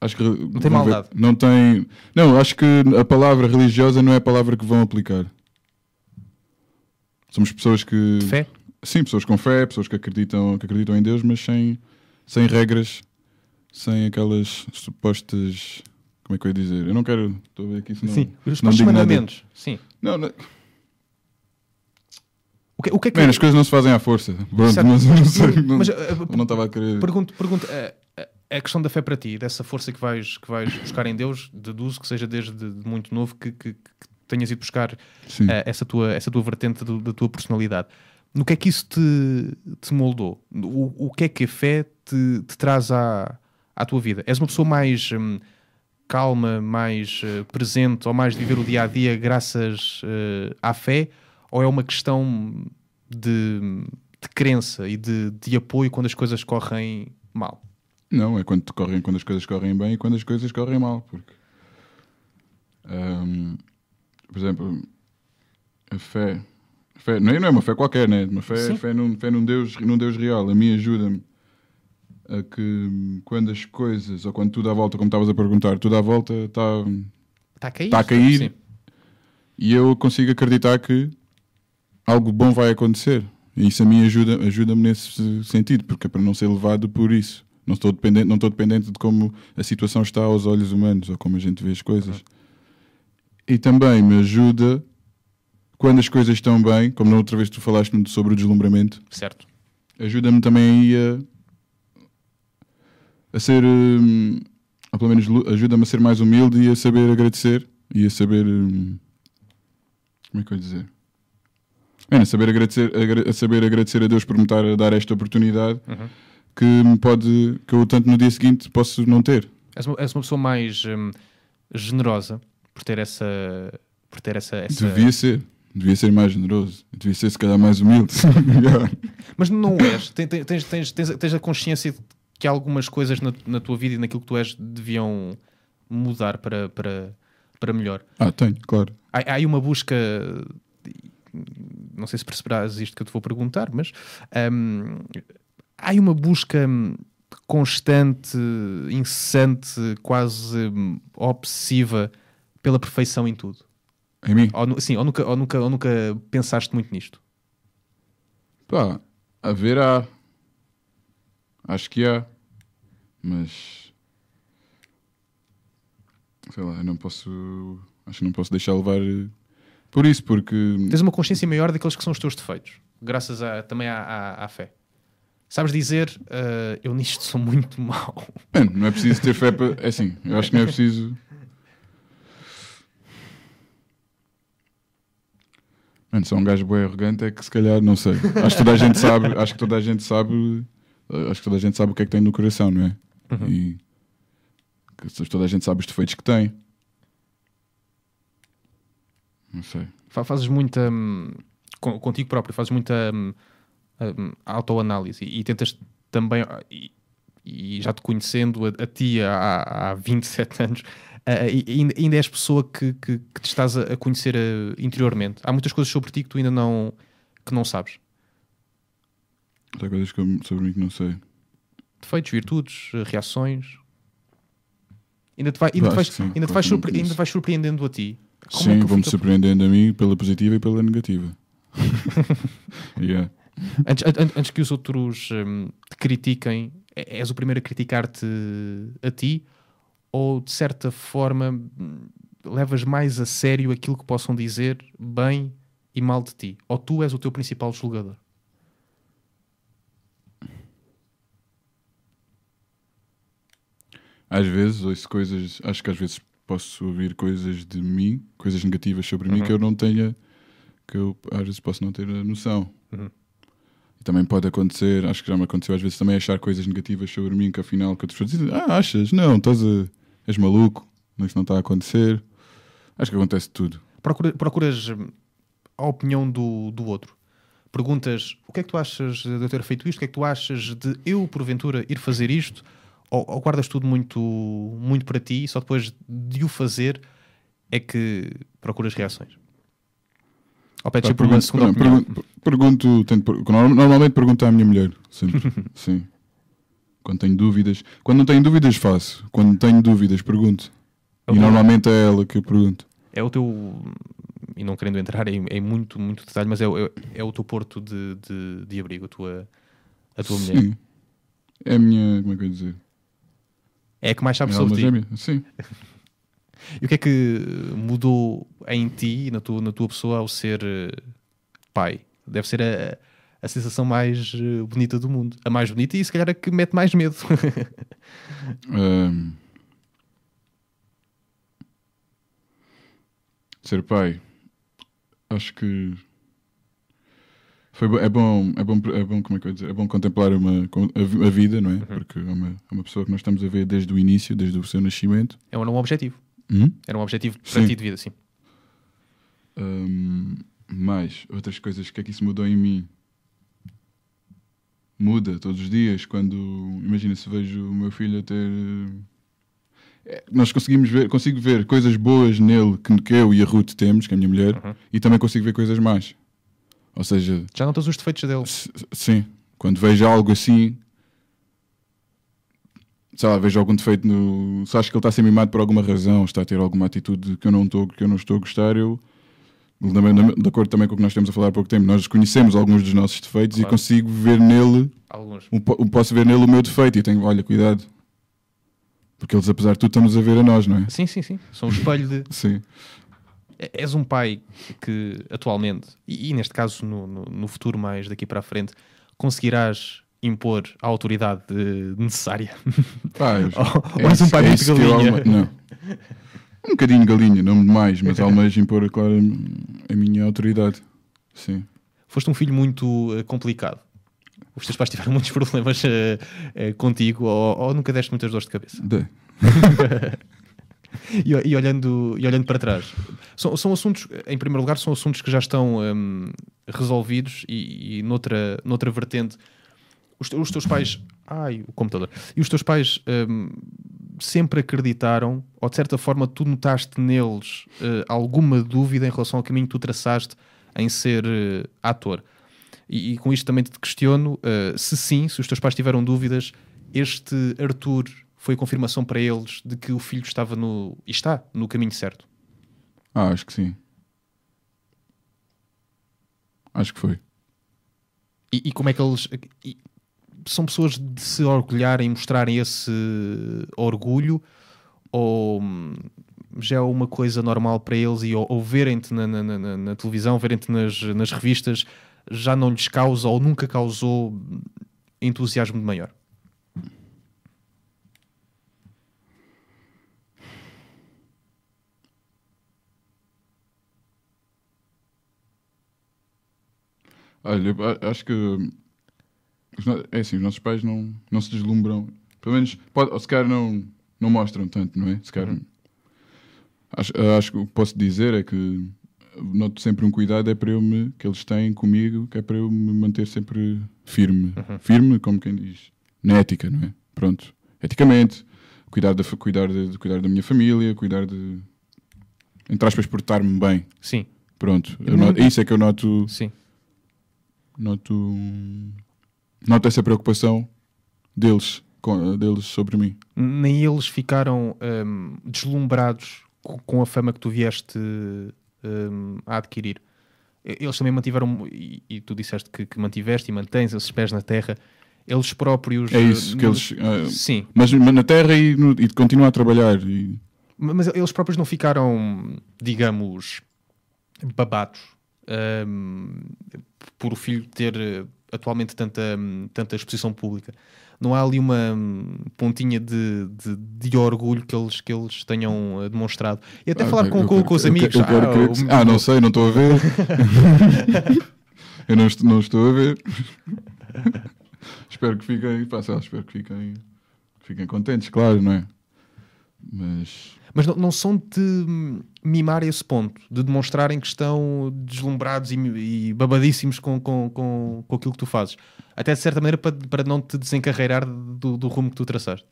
Acho que não tem maldade. Ver, não tem. Não, acho que a palavra religiosa não é a palavra que vão aplicar. Somos pessoas que. De fé? Sim, pessoas com fé, pessoas que acreditam, que acreditam em Deus, mas sem, sem regras, sem aquelas supostas como é que eu ia dizer? Eu não quero. Estou a ver aqui não. Sim, os não mandamentos. Nada. Sim. Não, não. O que, o que é que... Man, as coisas não se fazem à força. Pronto, mas, não, sei, não, mas, uh, não estava a querer. Pergunto, pergunto a, eh, eh, é a questão da fé para ti, dessa força que vais, que vais buscar em Deus, deduzo que seja desde muito novo que, que, que tenhas ido buscar uh, essa, tua, essa tua vertente do, da tua personalidade. No que é que isso te, te moldou? O, o que é que a fé te, te traz à, à tua vida? És uma pessoa mais. Hum, calma, mais uh, presente ou mais de viver o dia a dia graças uh, à fé? Ou é uma questão de, de crença e de, de, apoio quando as coisas correm mal? Não, é quando, correm, quando as coisas correm bem e quando as coisas correm mal. Porque, um, por exemplo, a fé. A fé não, é, não é uma fé qualquer, né? Uma fé, fé num, fé num Deus, num Deus real. A mim ajuda-me que quando as coisas, ou quando tudo à volta, como estavas a perguntar, tudo à volta está tá a cair, tá a cair sim. e eu consigo acreditar que algo bom vai acontecer. E isso a mim ajuda-me nesse sentido, porque é para não ser levado por isso. Não estou, dependente, não estou dependente de como a situação está aos olhos humanos ou como a gente vê as coisas. E também me ajuda quando as coisas estão bem, como na outra vez tu falaste sobre o deslumbramento. Certo. Ajuda-me também a a ser, um, ou pelo menos ajuda-me a ser mais humilde e a saber agradecer e a saber. Um, como é que eu ia dizer? Bem, é, a, saber agradecer, a, saber agradecer a Deus por me estar a dar esta oportunidade uhum. que me pode, que eu tanto no dia seguinte posso não ter. És uma, és uma pessoa mais hum, generosa por ter essa. Por ter essa, essa... Devia ser devia ser mais generoso, devia ser se calhar mais humilde. Mas não és, tens, tens, tens, tens, a consciência de que algumas coisas na, na tua vida e naquilo que tu és deviam mudar para, para, para melhor? Ah, tenho, claro. Há, aí uma busca. Não sei se perceberás isto que eu te vou perguntar, mas hum, há uma busca constante, incessante, quase obsessiva pela perfeição em tudo. Em mim? Ou, sim, ou nunca, ou, nunca, ou nunca pensaste muito nisto? Pá, haverá. Acho que há, mas sei lá, eu não posso. Acho que não posso deixar levar eh, por isso, porque. Tens uma consciência maior daqueles que são os teus defeitos, graças a, também à, fé. Sabes dizer, uh, eu nisto sou muito mau. Mano, não é preciso ter fé para. É assim, eu acho que não é preciso. Mano, se um gajo bem arrogante é que se calhar, não sei. Acho que toda a gente sabe, acho que toda a gente sabe eh, acho que toda a gente sabe o que é que tem no coração, não é? Uhum. E toda a gente sabe os defeitos que tem. Não sei. Fazes muita. Hum, contigo próprio, fazes muita hum, hum, autoanálise e, tentas também. Ah, e, já te conhecendo a, a ti há, há 27 anos, ah, ah, ainda, ainda és pessoa que, que, que te estás a, conhecer interiormente. Há muitas coisas sobre ti que tu ainda não, que não sabes. Há coisas que eu, sobre mim que não sei. Defeitos, virtudes, reações. Ainda te, vai, ainda, te vais, ainda, te surpreendendo a ti. Como é sim, é me surpreendendo a mim pela positiva e pela negativa. yeah. antes, antes, antes, que os outros hum, te critiquem, é, és o primeiro a criticar-te a ti? Ou de certa forma levas mais a sério aquilo que possam dizer bem e mal de ti? Ou tu és o teu principal julgador? às vezes ouço coisas, acho que às vezes posso ouvir coisas de mim, coisas negativas sobre uhum. mim que eu não tenha, que eu às vezes posso não ter a noção. Uhum. E também pode acontecer, acho que já me aconteceu às vezes também achar coisas negativas sobre mim que afinal que outras pessoas dizem, ah, achas? Não, estás a, és maluco, isso não está a acontecer. Acho que acontece tudo. Procura, procuras hum, a opinião do, do outro perguntas o que é que tu achas de eu ter feito isto, o que é que tu achas de eu, porventura, ir fazer isto, ou, ou, guardas tudo muito, muito para ti e só depois de o fazer é que procuras reações? Ou pedes tá, pergunto, uma segunda opinião? Pergunto, pergunto tento, normalmente pergunto à minha mulher, sempre. Sim. Quando tenho dúvidas. Quando não tenho dúvidas, faço. Quando tenho dúvidas, pergunto. e normalmente é ela que eu pergunto. É o teu. E não querendo entrar em, em muito, muito detalhe, mas é, é, é o teu porto de, de, de, abrigo, a tua, a tua Sim. mulher. É a minha. Como é que eu ia dizer? É que mais sabe minha sobre alma ti. Gêmea. Sim. e o que é que mudou em ti, na tua, na tua pessoa, ao ser eh, pai? Deve ser a, a sensação mais eh, bonita do mundo. A mais bonita e se calhar a que mete mais medo. um... Ser pai, acho que foi é bom, é bom, é bom, como é que eu dizer? É bom contemplar uma, a, vida, não é? Uhum. Porque é uma, é uma pessoa que nós estamos a ver desde o início, desde o seu nascimento. É um objetivo. Hum? Era um objetivo para sim. ti de vida, sim. Um, mais, outras coisas, o que é que isso mudou em mim? Muda todos os dias, quando, imagina se vejo o meu filho a ter... Eh, é, nós conseguimos ver, consigo ver coisas boas nele que, que eu e a Ruth temos, que é a minha mulher, uhum. e também consigo ver coisas más. Ou seja. Já notas os defeitos dele. Sim. Quando vejo algo assim. Sei lá, vejo algum defeito no. Se acho que ele está a ser mimado por alguma razão, está a ter alguma atitude que eu não estou, que eu não estou a gostar, eu. De, de acordo também com o que nós temos a falar há pouco tempo, nós conhecemos alguns dos nossos defeitos claro. e consigo ver nele. Alguns. Um, posso ver nele o meu defeito e tenho, olha, cuidado. Porque eles, apesar de tudo, estamos a ver a nós, não é? Sim, sim, sim. São um espelho de. sim és um pai que atualmente, e, e neste caso no, no, no, futuro mais daqui para a frente, conseguirás impor a autoridade necessária? Pai, ou, ou é és um pai é, muito é galinha? Uma, não. Um bocadinho galinha, não mais, mas almejo impor, claro, a minha autoridade. Sim. Foste um filho muito eh, complicado os teus pais tiveram muitos problemas uh, uh, contigo ou, ou, nunca deste muitas dores de cabeça? De e, e, olhando, e olhando para trás. São, são assuntos, em primeiro lugar, são assuntos que já estão um, resolvidos e, e, noutra, noutra vertente. Os, os, teus pais. Ai, o computador. E os teus pais um, sempre acreditaram, ou de certa forma tu notaste neles uh, alguma dúvida em relação ao caminho que tu traçaste em ser uh, ator. E, e, com isto também te questiono uh, se sim, se os teus pais tiveram dúvidas, este Arthur foi a confirmação para eles de que o filho estava no. e está no caminho certo? Ah, acho que sim. Acho que foi. E, e como é que eles. E, são pessoas de se orgulharem, mostrarem esse orgulho ou hum, já é uma coisa normal para eles e ou, ou verem-te na, na, na, na, televisão, verem-te nas, nas revistas, já não lhes causa ou nunca causou hum, entusiasmo de maior? Olha, acho que hum, é assim, os nossos pais não, não se deslumbram. Pelo menos, pode, ou se calhar não, não mostram tanto, não é? Se calhar, uhum. acho, acho que o que posso dizer é que noto sempre um cuidado é para eu me, que eles têm comigo, que é para eu me manter sempre firme. Uhum. Firme, como quem diz, na ética, não é? Pronto, eticamente, cuidar da, cuidar de, cuidar da minha família, cuidar de. entre aspas, portar-me bem. Sim. Pronto, noto, isso é que eu noto. Sim Noto, noto essa preocupação deles, com, deles sobre mim. Nem eles ficaram um, deslumbrados com a fama que tu vieste um, a adquirir. Eles também mantiveram, e, e tu disseste que, que, mantiveste e mantens esses pés na terra, eles próprios. É isso, que eles. Ah, sim. Mas, mas, na terra e, no, e continuam a trabalhar. E... Mas eles próprios não ficaram, digamos, babados um, por o filho ter eh, atualmente tanta, hum, tanta exposição pública. Não há ali uma hum, pontinha de, de, de orgulho que eles, que eles tenham eh, demonstrado. E até ah, falar com, com, com, os amigos. quero, quero ah, que... ah, não sei, não estou a ver. eu não estou, não estou a ver. espero que fiquem, pá, espero que fiquem, que fiquem contentes, claro, não é? Mas mas não, não são de mimar esse ponto, de demonstrarem que estão deslumbrados e, e babadíssimos com, com, com, com, aquilo que tu fazes. Até de certa maneira para, para não te desencarreirar do, do rumo que tu traçaste.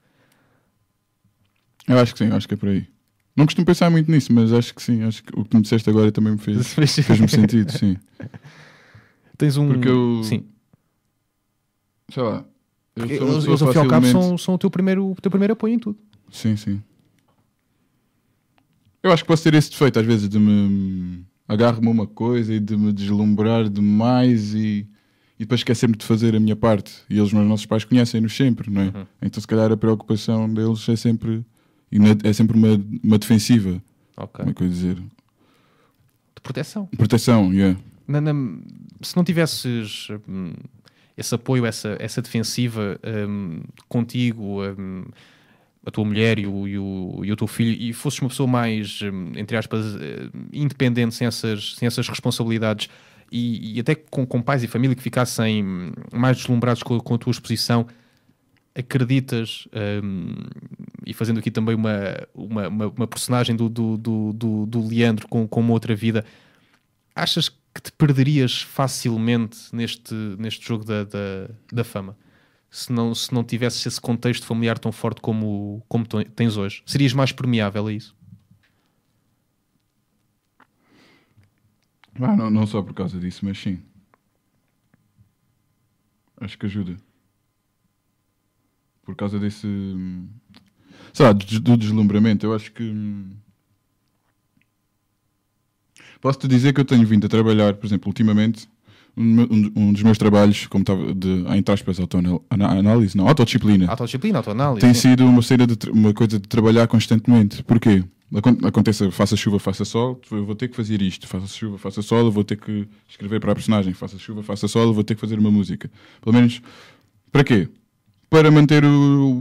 Eu acho que sim, acho que é por aí. Não costumo pensar muito nisso, mas acho que sim. Acho que o que me disseste agora também me fez, fez-me sentido, sim. Tens um. Porque eu. Sim. Sei lá. Eu sou eles, eles ao fim e ao cabo, são, são o, teu primeiro, o teu primeiro apoio em tudo. Sim, sim. Eu acho que posso ter esse defeito às vezes de me agarro-me a uma coisa e de me deslumbrar demais e, e depois esquecer-me de fazer a minha parte. E eles, os nossos pais, conhecem-nos sempre, não é? Uhum. Então, se calhar, a preocupação deles é sempre, é sempre uma, uma defensiva. Ok. Como é que eu ia dizer? De proteção. Proteção, yeah. Na, na, se não tivesses hum, esse apoio, essa, essa defensiva hum, contigo. Hum, a tua mulher e o, e o, e o teu filho e fosses uma pessoa mais, hum, entre aspas, eh, independente, sem essas, sem essas responsabilidades e, e até com, com, pais e família que ficassem hum, mais deslumbrados com, com a tua exposição, acreditas, um, e fazendo aqui também uma, uma, uma, uma personagem do, do, do, do, Leandro com, com uma outra vida, achas que te perderias facilmente neste, neste jogo da, da, da fama? se não, se não tivesses esse contexto familiar tão forte como, como tens hoje? Serias mais permeável a isso? Ah, não, não só por causa disso, mas sim. Acho que ajuda. Por causa desse. sabe do deslumbramento. Eu acho que. Hum, posso-te dizer que eu tenho vindo a trabalhar, por exemplo, ultimamente um, dos meus trabalhos, como estava de, entre aspas, autoanálise, não, autodisciplina. Autodisciplina, autoanálise. Tem sido uma, cena de, uma coisa de trabalhar constantemente. Porquê? Aconteça, faça chuva, faça sol, eu vou ter que fazer isto. Faça chuva, faça sol, eu vou ter que escrever para a personagem. Faça chuva, faça sol, eu vou ter que fazer uma música. Pelo menos, para quê? Para manter o.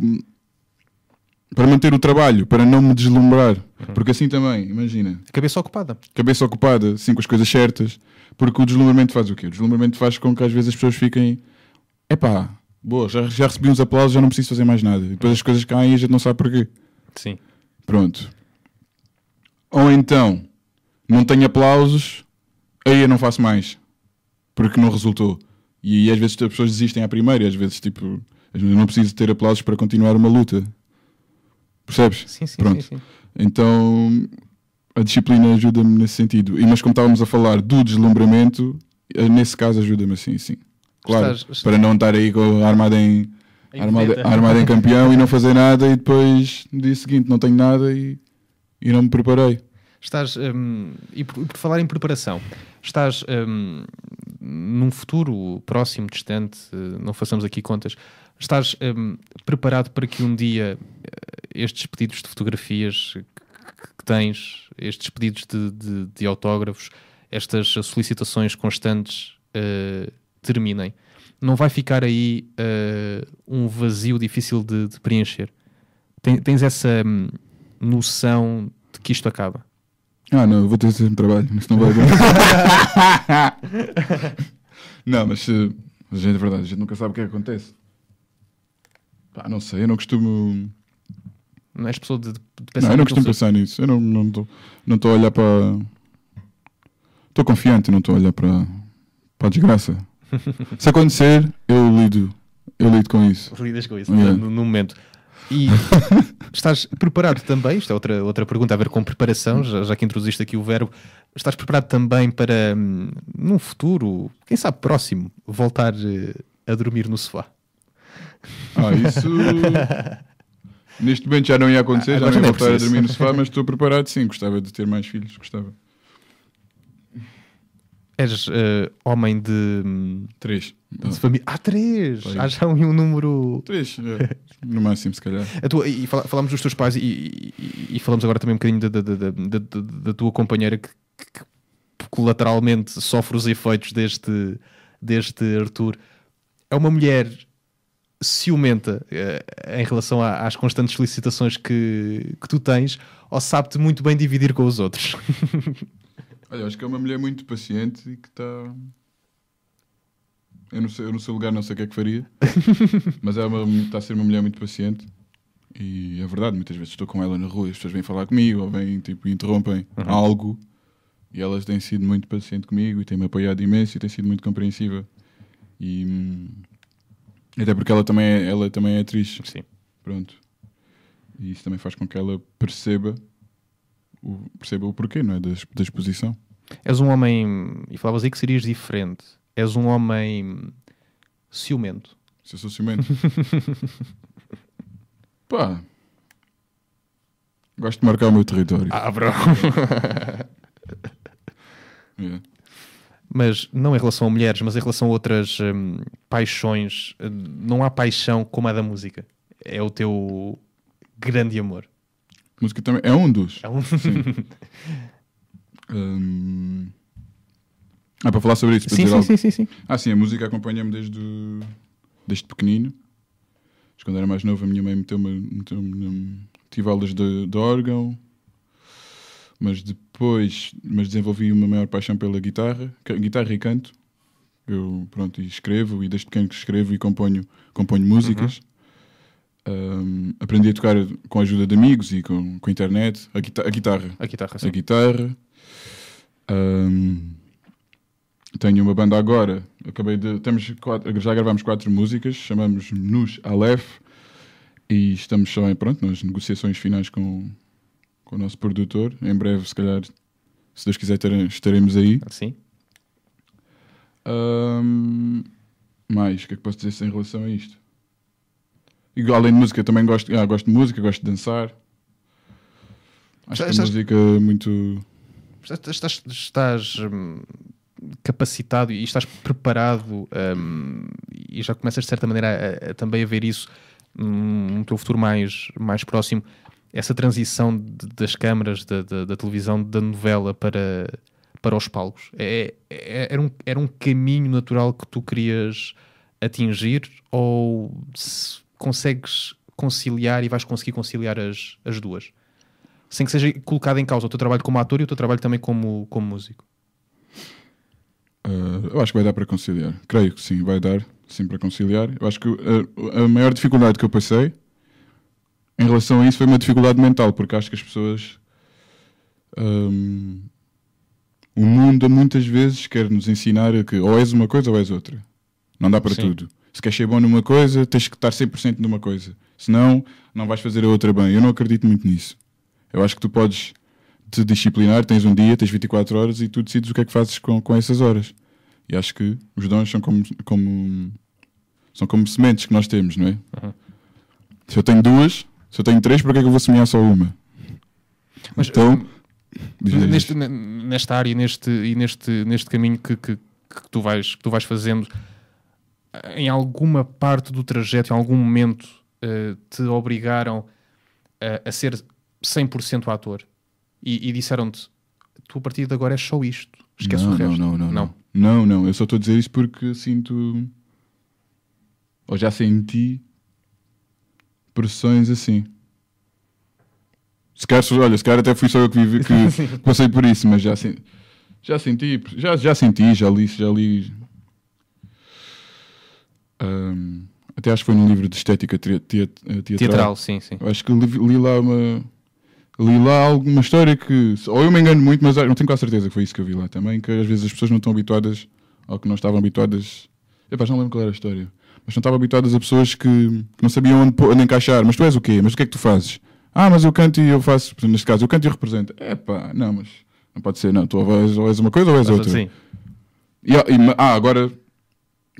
Para manter o trabalho, para não me deslumbrar. Uhum. Porque assim também, imagina. Cabeça ocupada. Cabeça ocupada, sim, com as coisas certas. Porque o deslumbramento faz o quê? O deslumbramento faz com que às vezes as pessoas fiquem. Epá, boa, já, já recebi uns aplausos, já não preciso fazer mais nada. E depois as coisas caem e a gente não sabe porquê. Sim. Pronto. Ou então, não tenho aplausos, aí eu não faço mais. Porque não resultou. E, e às vezes as pessoas desistem à primeira, e às vezes tipo, não preciso ter aplausos para continuar uma luta. Percebes? Sim, sim, Pronto. Sim, então, a disciplina ajuda-me nesse sentido. E, mas como estávamos a falar do deslumbramento, eh, nesse caso ajuda-me assim, sim. Claro, estás, para não estar aí com a armada em, em armada, armada em campeão e não fazer nada e depois no dia seguinte não tenho nada e, e não me preparei. Estás, um, e por, por, falar em preparação, estás um, num futuro próximo, distante, eh, não façamos aqui contas, estás um, preparado para que um dia eh, estes pedidos de fotografias que tens, estes pedidos de, de, de autógrafos, estas solicitações constantes uh, terminem. Não vai ficar aí uh, um vazio difícil de, de preencher. Tem, tens essa hum, noção de que isto acaba? Ah, não, vou ter esse trabalho, mas não vai não, mas, gente eh, é verdade, a gente nunca sabe o que, é que acontece. Ah, não sei, eu não costumo não és pessoa de, de pensar Não, eu não costumo pensar nisso. Eu não estou não não a olhar para. Estou confiante, não estou a olhar para, para a desgraça. Se acontecer, eu lido. Eu lido com isso. Lidas com isso, yeah. no, no momento. E estás preparado também? Isto é outra, outra pergunta a ver com preparação, já, já que introduziste aqui o verbo. Estás preparado também para, hum, num futuro, quem sabe próximo, voltar eh, a dormir no sofá? Ah, isso. Neste momento já não ia acontecer, ah, já não ia voltar a dormir no sofá, mas estou preparado sim, gostava de ter mais filhos, gostava. És uh, eh, homem de. Hum, três. De família. Ah, três! Ah, há já um, número. Três, é. no máximo, se calhar. A tua, e fala, falámos dos teus pais e, e, e, falamos agora também um bocadinho da, da, da, da, da tua companheira que, que, colateralmente sofre os efeitos deste, deste Arthur. É uma mulher ciumenta uh, em relação a, às constantes solicitações que, que tu tens ou sabe-te muito bem dividir com os outros? Olha, acho que é uma mulher muito paciente e que está. Eu, eu no seu lugar não sei o que é que faria, mas é está a ser uma mulher muito paciente. E é verdade, muitas vezes estou com ela na rua e as pessoas vêm falar comigo ou vêm tipo, interrompem uhum. algo. E elas têm sido muito paciente comigo e têm-me apoiado imenso e têm sido muito compreensiva. E, hum, até porque ela também é, ela também é atriz. Sim. Pronto. E isso também faz com que ela perceba o, perceba o porquê, não é? Da, da exposição. És um homem. E falavas aí que serias diferente. És um homem ciumento. Se eu sou ciumento. Pá. Gosto de marcar o meu território. Ah, bro. yeah. É mas não em relação a mulheres, mas em relação a outras hum, paixões, eh, não há paixão como a da música. É o teu grande amor. Música também é um dos. É um. Sim. hum... Ah, para falar sobre isso, para sim, dizer sim, algo. Sim, sim, sim. Ah, sim, a música acompanha-me desde, o... desde pequenino. quando era mais novo, a minha mãe meteu-me. Meteu, -me, meteu -me, tive aulas de, de órgão, mas depois mas desenvolvi uma maior paixão pela guitarra, guitarra e canto. Eu, pronto, e escrevo, e desde pequeno que escrevo e componho, componho músicas. Uhum. Um, aprendi a tocar com a ajuda de amigos e com, com a internet. A, guita a guitarra. A guitarra, sim. A guitarra. Um, tenho uma banda agora. Acabei de. Temos quatro, já gravámos quatro músicas, chamamos-nos Aleph. E estamos só em, pronto, nas negociações finais com, com o nosso produtor. Em breve, se calhar, se Deus quiser, estaremos aí. Sim. Um, mais, o que é que posso dizer em relação a isto? E, além de música, também gosto, ah, gosto de música, gosto de dançar. Acho estás, que a música é muito. Estás, estás hum, capacitado e estás preparado hum, e já começas de certa maneira a, a, também a ver isso num teu futuro mais, mais próximo essa transição de, das câmaras da, da, da, televisão, da novela para, para os palcos? É, é, é era, um, era um caminho natural que tu querias atingir ou consegues conciliar e vais conseguir conciliar as, as duas? Sem que seja colocado em causa o teu trabalho como ator e o teu trabalho também como, como músico. Uh, eu acho que vai dar para conciliar. Creio que sim, vai dar sim para conciliar. Eu acho que uh, a maior dificuldade que eu passei em relação a isso foi uma dificuldade mental, porque acho que as pessoas. Um, o mundo muitas vezes quer nos ensinar que ou és uma coisa ou és outra. Não dá para Sim. tudo. Se queres ser bom numa coisa, tens que estar 100% numa coisa. Senão, não vais fazer a outra bem. Eu não acredito muito nisso. Eu acho que tu podes te disciplinar, tens um dia, tens 24 horas e tu decides o que é que fazes com, com essas horas. E acho que os dons são como, como são como sementes que nós temos, não é? Uhum. Se eu tenho duas, se eu tenho três, para que é que eu vou semear só uma? Mas, então, hum, neste, nesta área e neste, e neste, neste caminho que, que, que, tu vais, que tu vais fazendo, em alguma parte do trajeto, em algum momento, uh, te obrigaram a, eh, a ser 100% ator e, e disseram-te: tu a partir de agora és só isto, esquece não, o resto. Não, não, não. Não, não, não. eu só estou a dizer isso porque sinto. Ou já senti pressões assim. Se calhar, olha, se calhar até fui só eu que, vive, que passei por isso, mas já, senti, já senti, já, já senti, já li, já li. Um, até acho que foi num livro de estética teatral. Teatral, sim, sim. Acho que li, li, lá uma. Li lá alguma história que. Ou eu me engano muito, mas não tenho quase certeza que foi isso que eu vi lá também, que às vezes as pessoas não estão habituadas ao que não estavam habituadas. Epá, não lembro qual era a história mas não estava habituado às pessoas que, não sabiam onde, onde, encaixar. Mas tu és o quê? Mas o que é que tu fazes? Ah, mas eu canto e eu faço. Neste caso, eu canto e represento. É não, mas não pode ser, não. Tu ou és, uma coisa ou és outra. Sim. E, e, ah, ah agora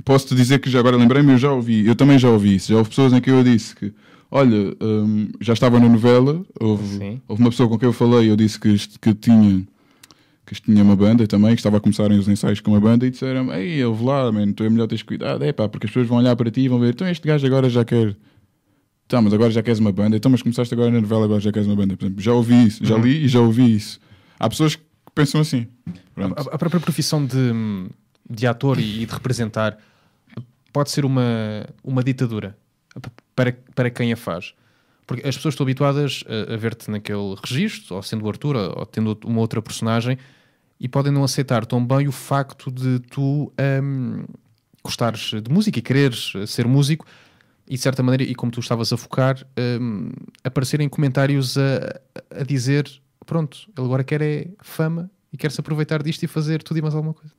posso te dizer que já agora lembrei-me, eu já ouvi, eu também já ouvi isso. Já houve pessoas em que eu disse que, olha, hum, já estava na novela, houve, houve, uma pessoa com quem eu falei, eu disse que, que tinha que tinha uma banda também, que estava a começar os ensaios com uma banda e disseram Ei, eu vou lá, mano tu é melhor teres cuidado, é pá, porque as pessoas vão olhar para ti e vão ver, então este gajo agora já quer. Tá, mas agora já queres uma banda, então mas começaste agora na novela, agora já queres uma banda. Por exemplo, já ouvi isso, já uhum. li e já ouvi isso. Há pessoas que pensam assim. A, a própria profissão de, de ator e, e de representar pode ser uma, uma ditadura para, para quem a faz porque as pessoas estão habituadas a, a ver-te naquele registro, ou sendo o Arthur, ou tendo uma outra personagem, e podem não aceitar tão bem o facto de tu um, gostares de música e quereres ser músico, e de certa maneira, e como tu estavas a focar, um, aparecerem comentários a, a dizer: pronto, ele agora quer é fama e quer se aproveitar disto e fazer tudo e mais alguma coisa.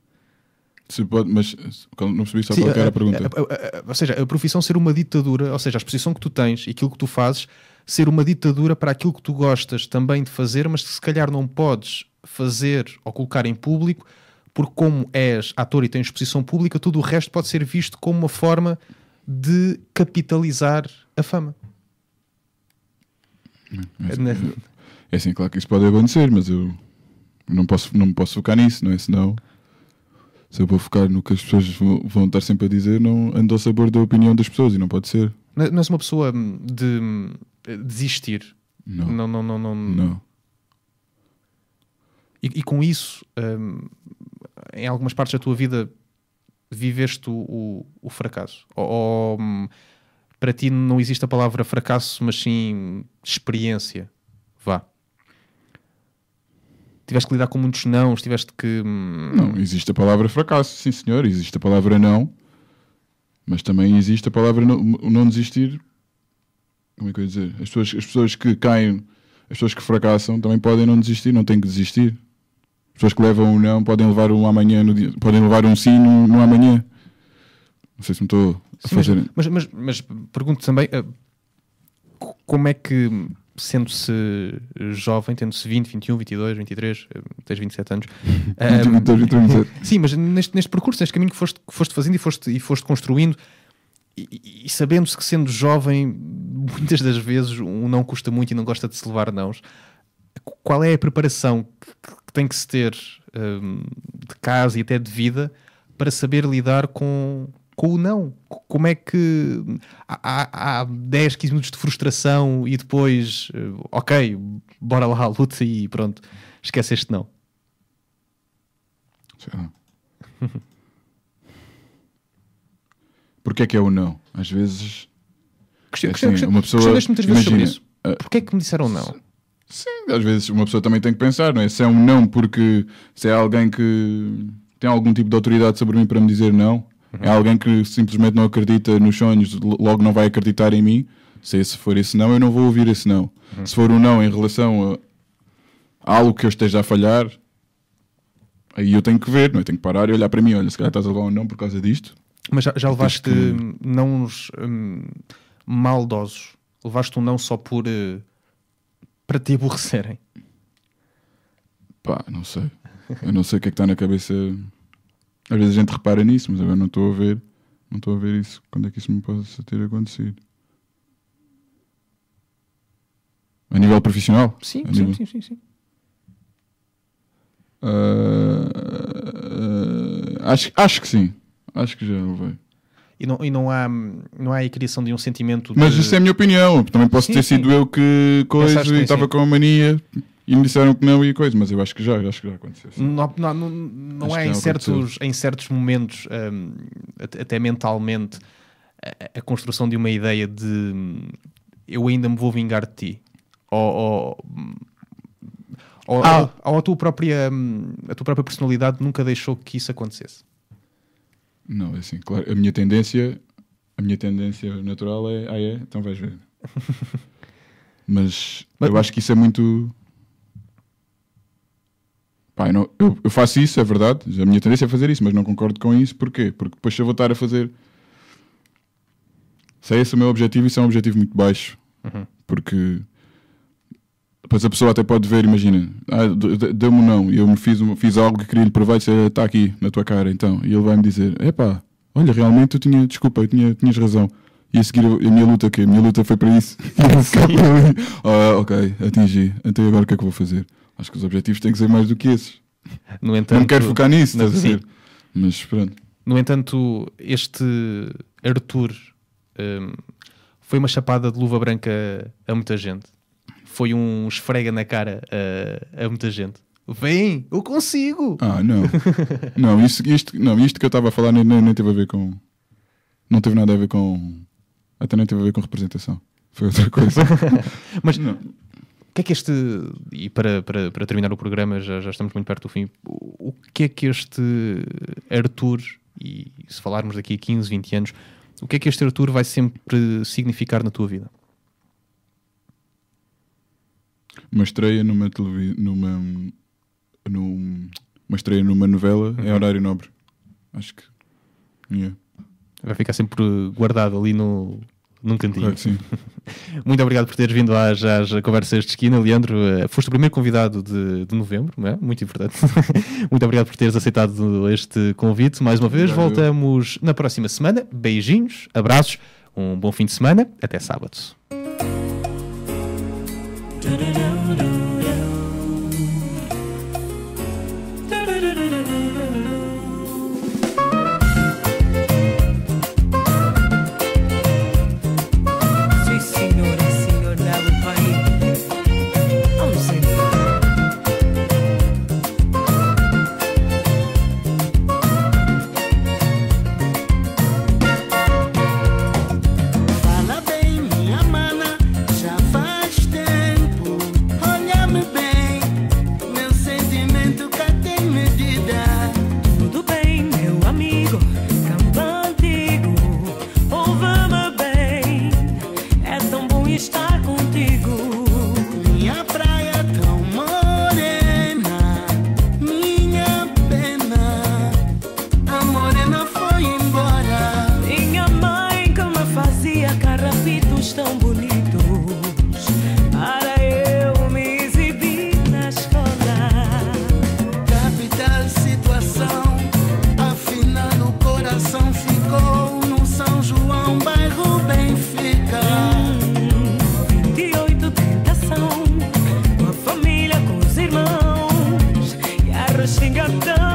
Se pode, mas não percebi só Sim, qual era a pergunta. A, a, a, ou seja, a profissão ser uma ditadura, ou seja, a exposição que tu tens e aquilo que tu fazes ser uma ditadura para aquilo que tu gostas também de fazer, mas que se calhar não podes fazer ou colocar em público, porque como és ator e tens exposição pública, tudo o resto pode ser visto como uma forma de capitalizar a fama. É, é, é assim, claro que isso pode acontecer, mas eu não posso, não me posso focar nisso, não é? Senão se eu vou focar no que as pessoas vão, estar sempre a dizer, não ando ao sabor da opinião das pessoas e não pode ser. Não, não és uma pessoa hum, de hum, desistir. Não. Não, não, não. não. não. E, e, com isso, hum, em algumas partes da tua vida, viveste o, o, o fracasso? Ou, ou para ti não existe a palavra fracasso, mas sim experiência? Vá tiveste que lidar com muitos não, tiveste que. Hum, não, existe a palavra fracasso, sim senhor, existe a palavra não, mas também existe a palavra não, não desistir. Como é que eu ia dizer? As pessoas, as pessoas que caem, as pessoas que fracassam também podem não desistir, não têm que desistir. As pessoas que levam um não podem levar um amanhã no dia, podem levar um sim no, no amanhã. Não sei se me estou a fazer. Mas, mas, mas, mas pergunto também uh, como é que sendo-se eh, jovem, tendo-se 20, 21, 22, 23, tens 27 anos. 20, um, 22, 23, 27. Sim, mas neste, neste percurso, neste caminho que foste, que foste fazendo e foste, e foste construindo, e, e sabendo-se que sendo jovem, muitas das vezes um não custa muito e não gosta de se levar não, qual é a preparação que, que tem que se ter um, de casa e até de vida para saber lidar com, com o não. Como é que há, há, 10, 15 minutos de frustração e depois, eh, ok, bora lá, luta e pronto, esquece este não. Porquê é que é o não? Às vezes. assim, uma pessoa. Questionaste muitas vezes imagina, sobre isso. Eh, Porquê é que me disseram não? Sim, às vezes uma pessoa também tem que pensar, não é? Se é um não porque. Se é alguém que tem algum tipo de autoridade sobre mim para me dizer não é alguém que simplesmente não acredita nos sonhos, logo não vai acreditar em mim. Se esse for esse não, eu não vou ouvir esse não. Uhum. Se for um não em relação a algo que eu esteja a falhar, aí eu tenho que ver, não é? tenho que parar e olhar para mim. Olha, se calhar estás a levar um não por causa disto. Mas já, já levaste que... Hum, não uns hum, maldosos? Levaste um não só por. Uh, para te aborrecerem? Pá, não sei. Eu não sei o que é que está na cabeça às vezes a gente repara nisso, mas agora não estou a ver. Não estou a ver isso. Quando é que isso me possa ter acontecido? A nível profissional? Sim, sim, nível... sim, sim, sim. Uh, uh, acho, acho que sim. Acho que já veio. E não, e não há não há a criação de um sentimento de... mas isso é a minha opinião também posso sim, ter sim. sido eu que coisa Pensaste e estava com a mania e me disseram que não e coisa, mas eu acho que já, acho que já aconteceu. Sim. Não, não, não, não é em certos, em certos momentos, hum, até mentalmente, a, a, construção de uma ideia de eu ainda me vou vingar de ti. Ou, ou, ah. ou, ou a, tua própria, hum, a tua própria personalidade nunca deixou que isso acontecesse. Não, é assim, claro. A minha tendência, a minha tendência natural é, ah é, então vais ver. mas, mas eu acho que isso é muito Pá, eu, não, eu, eu, faço isso, é verdade. A minha tendência é fazer isso, mas não concordo com isso. Porquê? Porque depois se eu vou estar a fazer. Se é esse o meu objetivo, isso é um objetivo muito baixo. Uhum. Porque. Depois a pessoa até pode ver, imagina, ah, deu-me não, e eu me fiz, fiz algo que queria lhe provar e está ah, aqui, na tua cara, então. E ele vai-me dizer, epá, olha, realmente eu tinha, desculpa, eu tinha, tinhas razão. E a seguir a minha luta, que a minha luta foi para isso. ah, ok, atingi. Então agora o que é que eu vou fazer? Acho que os objetivos têm que ser mais do que esses. No entanto, não quero focar nisso, não, a dizer? Mas pronto. No entanto, este Arthur um, foi uma chapada de luva branca a muita gente. Foi um esfrega na cara a, a muita gente. Vem, eu consigo! Ah, não. não, isto, isto, não, isto que eu estava a falar nem, nem teve a ver com. Não teve nada a ver com. Até nem teve a ver com representação. Foi outra coisa. mas, não que é que este, e para, para, para terminar o programa, já, já estamos muito perto do fim, o, que é que este Arthur, e se falarmos daqui a 15, 20 anos, o que é que este Arthur vai sempre significar na tua vida? Uma estreia numa televisão, numa, num, uma estreia numa novela uhum. é horário nobre. Acho que. Yeah. Vai ficar sempre guardado ali no, num cantinho. Claro sim. Muito obrigado por teres vindo às, às conversas de esquina, Leandro. Eh, foste o primeiro convidado de, de novembro, é? muito importante. Muito obrigado por teres aceitado este convite. Mais uma vez, obrigado. voltamos na próxima semana. Beijinhos, abraços, um bom fim de semana. Até sábado. se sing